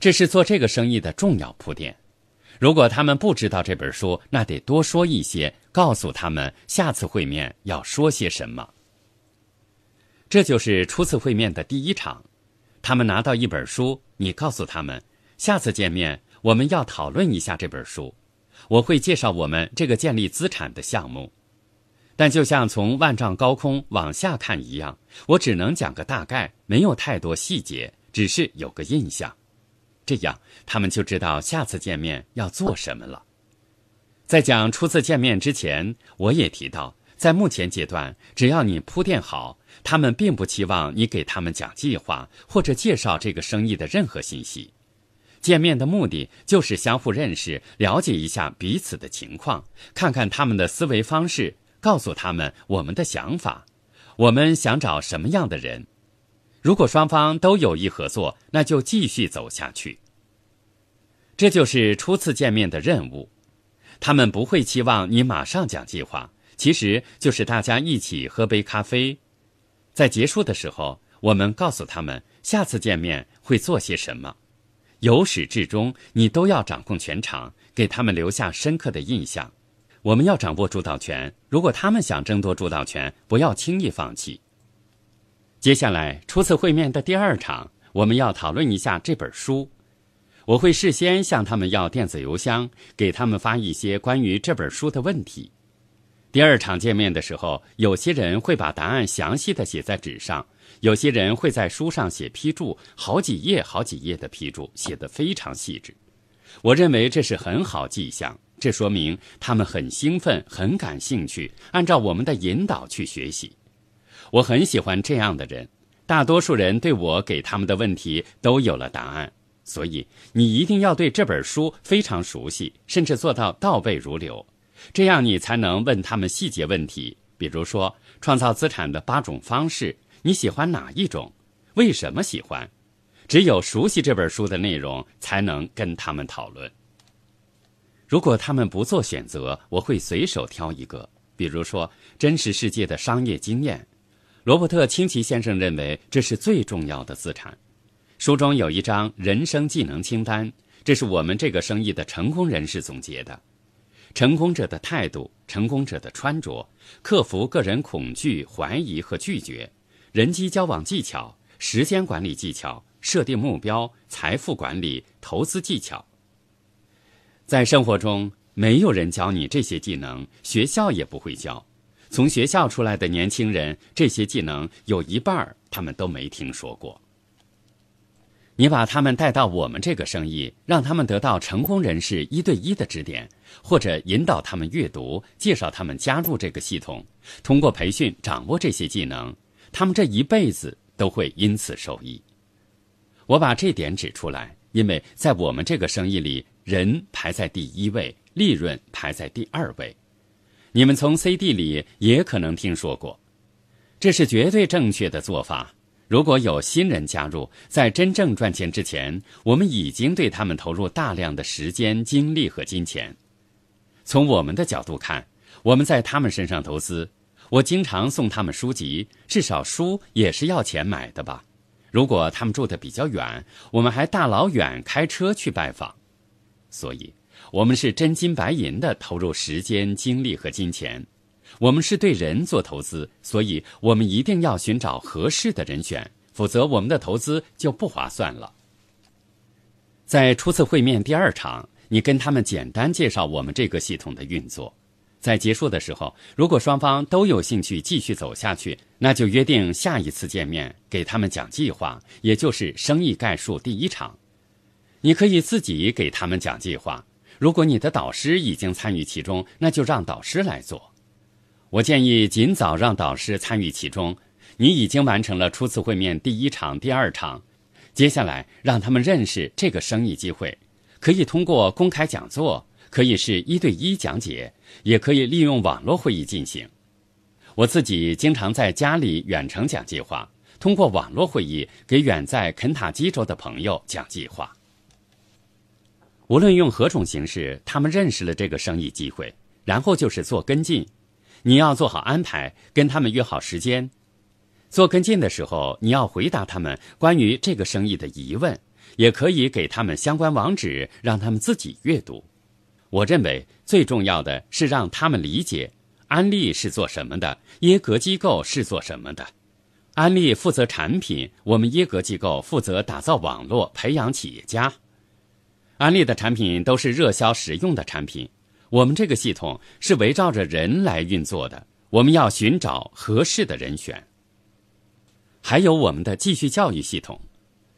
这是做这个生意的重要铺垫。如果他们不知道这本书，那得多说一些，告诉他们下次会面要说些什么。这就是初次会面的第一场，他们拿到一本书，你告诉他们下次见面我们要讨论一下这本书，我会介绍我们这个建立资产的项目。但就像从万丈高空往下看一样，我只能讲个大概，没有太多细节，只是有个印象。这样他们就知道下次见面要做什么了。在讲初次见面之前，我也提到，在目前阶段，只要你铺垫好，他们并不期望你给他们讲计划或者介绍这个生意的任何信息。见面的目的就是相互认识，了解一下彼此的情况，看看他们的思维方式。告诉他们我们的想法，我们想找什么样的人。如果双方都有意合作，那就继续走下去。这就是初次见面的任务。他们不会期望你马上讲计划，其实就是大家一起喝杯咖啡。在结束的时候，我们告诉他们下次见面会做些什么。由始至终，你都要掌控全场，给他们留下深刻的印象。我们要掌握主导权。如果他们想争夺主导权，不要轻易放弃。接下来，初次会面的第二场，我们要讨论一下这本书。我会事先向他们要电子邮箱，给他们发一些关于这本书的问题。第二场见面的时候，有些人会把答案详细的写在纸上，有些人会在书上写批注，好几页好几页的批注，写得非常细致。我认为这是很好迹象。这说明他们很兴奋，很感兴趣，按照我们的引导去学习。我很喜欢这样的人。大多数人对我给他们的问题都有了答案，所以你一定要对这本书非常熟悉，甚至做到倒背如流。这样你才能问他们细节问题，比如说创造资产的八种方式，你喜欢哪一种？为什么喜欢？只有熟悉这本书的内容，才能跟他们讨论。如果他们不做选择，我会随手挑一个。比如说，真实世界的商业经验，罗伯特·清崎先生认为这是最重要的资产。书中有一张人生技能清单，这是我们这个生意的成功人士总结的：成功者的态度、成功者的穿着、克服个人恐惧、怀疑和拒绝、人机交往技巧、时间管理技巧、设定目标、财富管理、投资技巧。在生活中，没有人教你这些技能，学校也不会教。从学校出来的年轻人，这些技能有一半儿他们都没听说过。你把他们带到我们这个生意，让他们得到成功人士一对一的指点，或者引导他们阅读，介绍他们加入这个系统，通过培训掌握这些技能，他们这一辈子都会因此受益。我把这点指出来，因为在我们这个生意里。人排在第一位，利润排在第二位。你们从 C、D 里也可能听说过，这是绝对正确的做法。如果有新人加入，在真正赚钱之前，我们已经对他们投入大量的时间、精力和金钱。从我们的角度看，我们在他们身上投资。我经常送他们书籍，至少书也是要钱买的吧。如果他们住的比较远，我们还大老远开车去拜访。所以，我们是真金白银的投入时间、精力和金钱。我们是对人做投资，所以我们一定要寻找合适的人选，否则我们的投资就不划算了。在初次会面第二场，你跟他们简单介绍我们这个系统的运作。在结束的时候，如果双方都有兴趣继续走下去，那就约定下一次见面，给他们讲计划，也就是生意概述。第一场。你可以自己给他们讲计划。如果你的导师已经参与其中，那就让导师来做。我建议尽早让导师参与其中。你已经完成了初次会面第一场、第二场，接下来让他们认识这个生意机会，可以通过公开讲座，可以是一对一讲解，也可以利用网络会议进行。我自己经常在家里远程讲计划，通过网络会议给远在肯塔基州的朋友讲计划。无论用何种形式，他们认识了这个生意机会，然后就是做跟进。你要做好安排，跟他们约好时间。做跟进的时候，你要回答他们关于这个生意的疑问，也可以给他们相关网址，让他们自己阅读。我认为最重要的是让他们理解安利是做什么的，耶格机构是做什么的。安利负责产品，我们耶格机构负责打造网络，培养企业家。安利的产品都是热销、实用的产品。我们这个系统是围绕着人来运作的。我们要寻找合适的人选。还有我们的继续教育系统，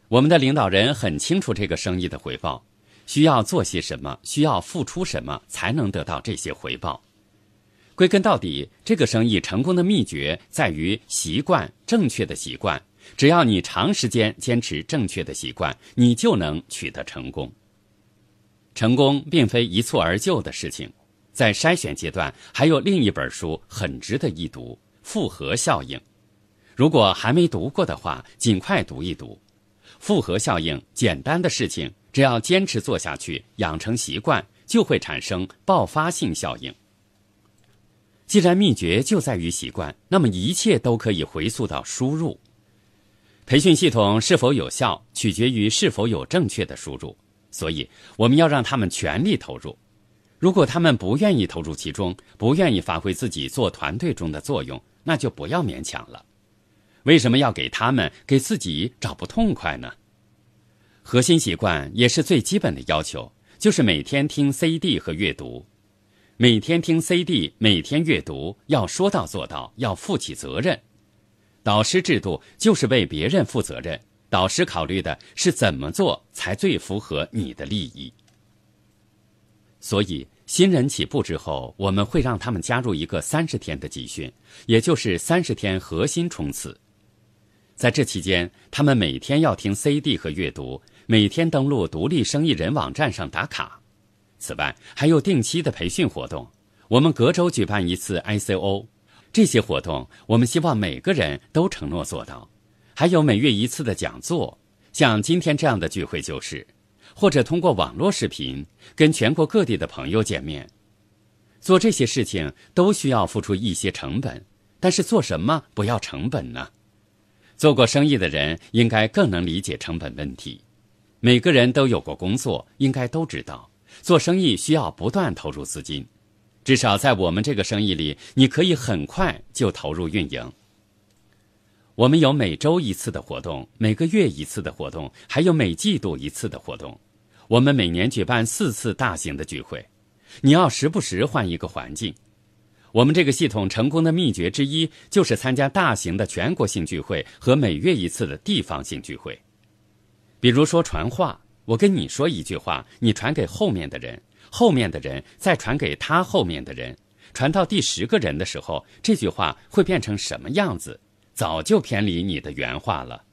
我们的领导人很清楚这个生意的回报，需要做些什么，需要付出什么才能得到这些回报。归根到底，这个生意成功的秘诀在于习惯，正确的习惯。只要你长时间坚持正确的习惯，你就能取得成功。成功并非一蹴而就的事情，在筛选阶段还有另一本书很值得一读《复合效应》，如果还没读过的话，尽快读一读。复合效应：简单的事情，只要坚持做下去，养成习惯，就会产生爆发性效应。既然秘诀就在于习惯，那么一切都可以回溯到输入。培训系统是否有效，取决于是否有正确的输入。所以，我们要让他们全力投入。如果他们不愿意投入其中，不愿意发挥自己做团队中的作用，那就不要勉强了。为什么要给他们给自己找不痛快呢？核心习惯也是最基本的要求，就是每天听 CD 和阅读，每天听 CD，每天阅读，要说到做到，要负起责任。导师制度就是为别人负责任。导师考虑的是怎么做才最符合你的利益，所以新人起步之后，我们会让他们加入一个三十天的集训，也就是三十天核心冲刺。在这期间，他们每天要听 CD 和阅读，每天登录独立生意人网站上打卡。此外，还有定期的培训活动，我们隔周举办一次 ICO。这些活动，我们希望每个人都承诺做到。还有每月一次的讲座，像今天这样的聚会就是，或者通过网络视频跟全国各地的朋友见面。做这些事情都需要付出一些成本，但是做什么不要成本呢？做过生意的人应该更能理解成本问题。每个人都有过工作，应该都知道，做生意需要不断投入资金。至少在我们这个生意里，你可以很快就投入运营。我们有每周一次的活动，每个月一次的活动，还有每季度一次的活动。我们每年举办四次大型的聚会。你要时不时换一个环境。我们这个系统成功的秘诀之一就是参加大型的全国性聚会和每月一次的地方性聚会。比如说传话，我跟你说一句话，你传给后面的人，后面的人再传给他后面的人，传到第十个人的时候，这句话会变成什么样子？早就偏离你的原话了。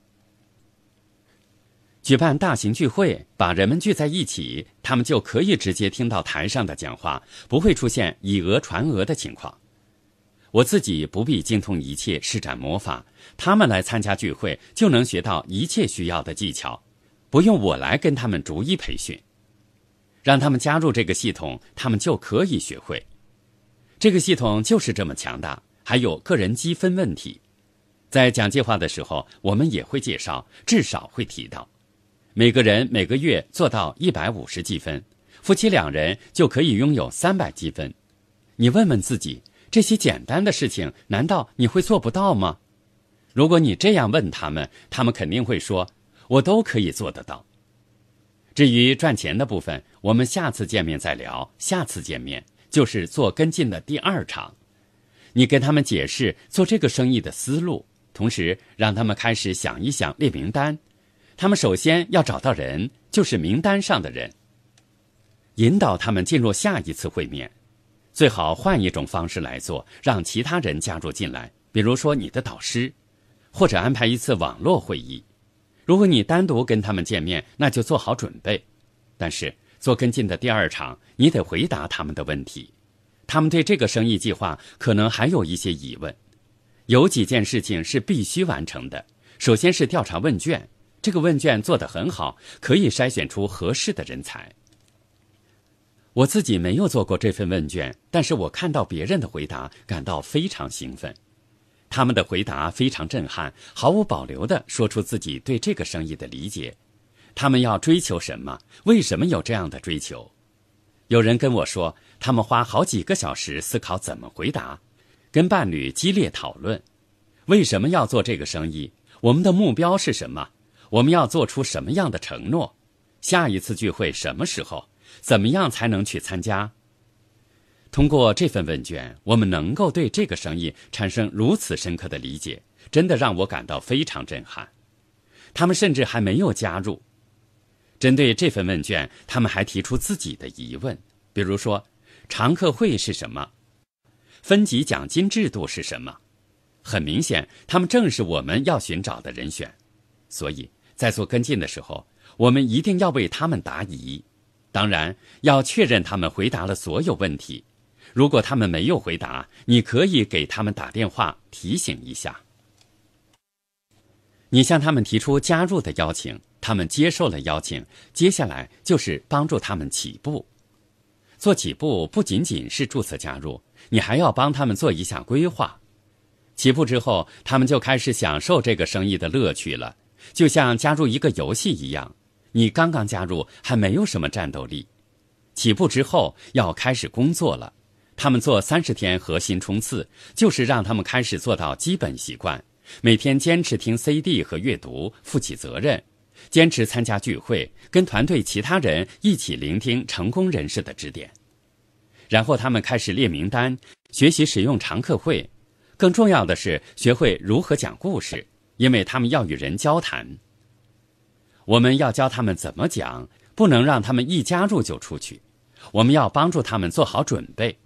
举办大型聚会，把人们聚在一起，他们就可以直接听到台上的讲话，不会出现以讹传讹的情况。我自己不必精通一切施展魔法，他们来参加聚会就能学到一切需要的技巧，不用我来跟他们逐一培训。让他们加入这个系统，他们就可以学会。这个系统就是这么强大。还有个人积分问题。在讲计划的时候，我们也会介绍，至少会提到，每个人每个月做到一百五十积分，夫妻两人就可以拥有三百积分。你问问自己，这些简单的事情，难道你会做不到吗？如果你这样问他们，他们肯定会说，我都可以做得到。至于赚钱的部分，我们下次见面再聊。下次见面就是做跟进的第二场，你跟他们解释做这个生意的思路。同时，让他们开始想一想列名单。他们首先要找到人，就是名单上的人。引导他们进入下一次会面，最好换一种方式来做，让其他人加入进来。比如说，你的导师，或者安排一次网络会议。如果你单独跟他们见面，那就做好准备。但是做跟进的第二场，你得回答他们的问题。他们对这个生意计划可能还有一些疑问。有几件事情是必须完成的。首先是调查问卷，这个问卷做得很好，可以筛选出合适的人才。我自己没有做过这份问卷，但是我看到别人的回答，感到非常兴奋。他们的回答非常震撼，毫无保留地说出自己对这个生意的理解。他们要追求什么？为什么有这样的追求？有人跟我说，他们花好几个小时思考怎么回答。跟伴侣激烈讨论，为什么要做这个生意？我们的目标是什么？我们要做出什么样的承诺？下一次聚会什么时候？怎么样才能去参加？通过这份问卷，我们能够对这个生意产生如此深刻的理解，真的让我感到非常震撼。他们甚至还没有加入。针对这份问卷，他们还提出自己的疑问，比如说，常客会是什么？分级奖金制度是什么？很明显，他们正是我们要寻找的人选，所以在做跟进的时候，我们一定要为他们答疑，当然要确认他们回答了所有问题。如果他们没有回答，你可以给他们打电话提醒一下。你向他们提出加入的邀请，他们接受了邀请，接下来就是帮助他们起步。做起步不仅仅是注册加入。你还要帮他们做一下规划，起步之后，他们就开始享受这个生意的乐趣了，就像加入一个游戏一样。你刚刚加入，还没有什么战斗力。起步之后，要开始工作了。他们做三十天核心冲刺，就是让他们开始做到基本习惯，每天坚持听 CD 和阅读，负起责任，坚持参加聚会，跟团队其他人一起聆听成功人士的指点。然后他们开始列名单，学习使用常客会。更重要的是，学会如何讲故事，因为他们要与人交谈。我们要教他们怎么讲，不能让他们一加入就出去。我们要帮助他们做好准备。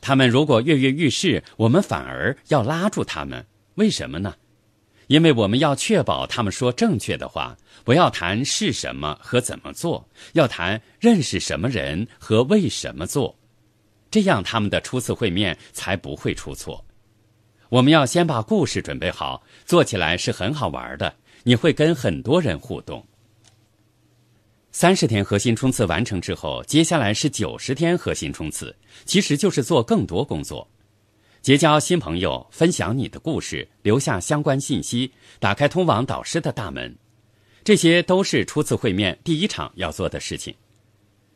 他们如果跃跃欲试，我们反而要拉住他们。为什么呢？因为我们要确保他们说正确的话，不要谈是什么和怎么做，要谈认识什么人和为什么做，这样他们的初次会面才不会出错。我们要先把故事准备好，做起来是很好玩的，你会跟很多人互动。三十天核心冲刺完成之后，接下来是九十天核心冲刺，其实就是做更多工作。结交新朋友，分享你的故事，留下相关信息，打开通往导师的大门，这些都是初次会面第一场要做的事情。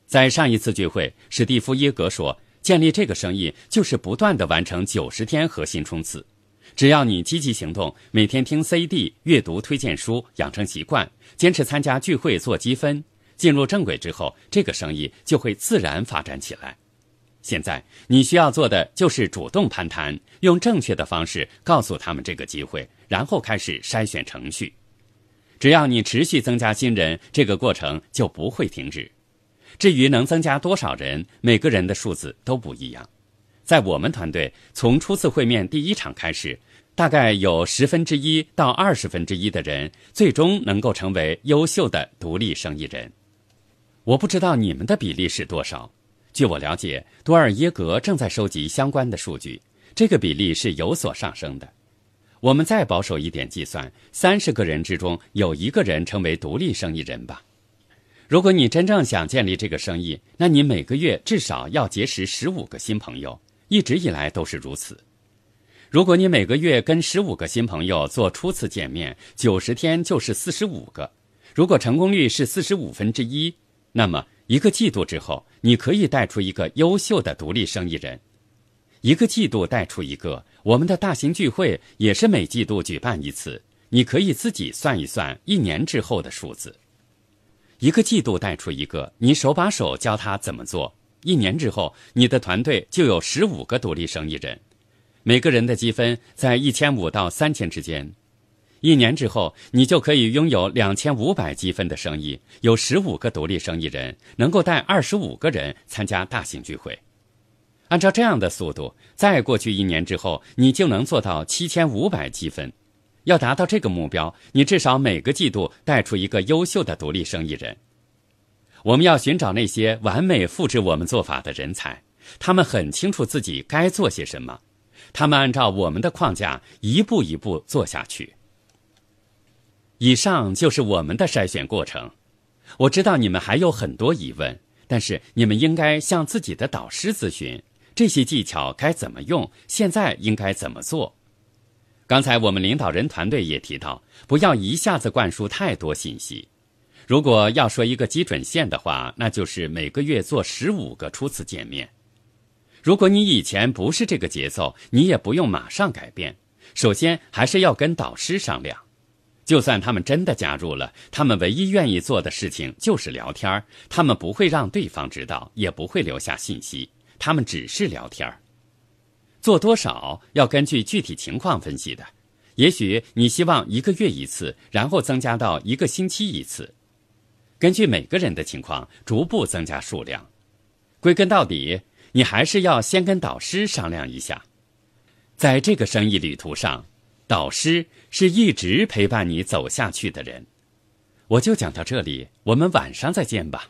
在上一次聚会，史蒂夫·耶格说：“建立这个生意就是不断的完成九十天核心冲刺。只要你积极行动，每天听 CD、阅读推荐书，养成习惯，坚持参加聚会做积分，进入正轨之后，这个生意就会自然发展起来。”现在你需要做的就是主动攀谈，用正确的方式告诉他们这个机会，然后开始筛选程序。只要你持续增加新人，这个过程就不会停止。至于能增加多少人，每个人的数字都不一样。在我们团队，从初次会面第一场开始，大概有十分之一到二十分之一的人最终能够成为优秀的独立生意人。我不知道你们的比例是多少。据我了解，多尔耶格正在收集相关的数据，这个比例是有所上升的。我们再保守一点计算，三十个人之中有一个人成为独立生意人吧。如果你真正想建立这个生意，那你每个月至少要结识十五个新朋友，一直以来都是如此。如果你每个月跟十五个新朋友做初次见面，九十天就是四十五个。如果成功率是四十五分之一，那么。一个季度之后，你可以带出一个优秀的独立生意人。一个季度带出一个，我们的大型聚会也是每季度举办一次。你可以自己算一算，一年之后的数字。一个季度带出一个，你手把手教他怎么做。一年之后，你的团队就有十五个独立生意人，每个人的积分在一千五到三千之间。一年之后，你就可以拥有两千五百积分的生意，有十五个独立生意人能够带二十五个人参加大型聚会。按照这样的速度，再过去一年之后，你就能做到七千五百积分。要达到这个目标，你至少每个季度带出一个优秀的独立生意人。我们要寻找那些完美复制我们做法的人才，他们很清楚自己该做些什么，他们按照我们的框架一步一步做下去。以上就是我们的筛选过程。我知道你们还有很多疑问，但是你们应该向自己的导师咨询这些技巧该怎么用，现在应该怎么做。刚才我们领导人团队也提到，不要一下子灌输太多信息。如果要说一个基准线的话，那就是每个月做十五个初次见面。如果你以前不是这个节奏，你也不用马上改变。首先还是要跟导师商量。就算他们真的加入了，他们唯一愿意做的事情就是聊天他们不会让对方知道，也不会留下信息。他们只是聊天做多少要根据具体情况分析的。也许你希望一个月一次，然后增加到一个星期一次，根据每个人的情况逐步增加数量。归根到底，你还是要先跟导师商量一下。在这个生意旅途上。导师是一直陪伴你走下去的人，我就讲到这里，我们晚上再见吧。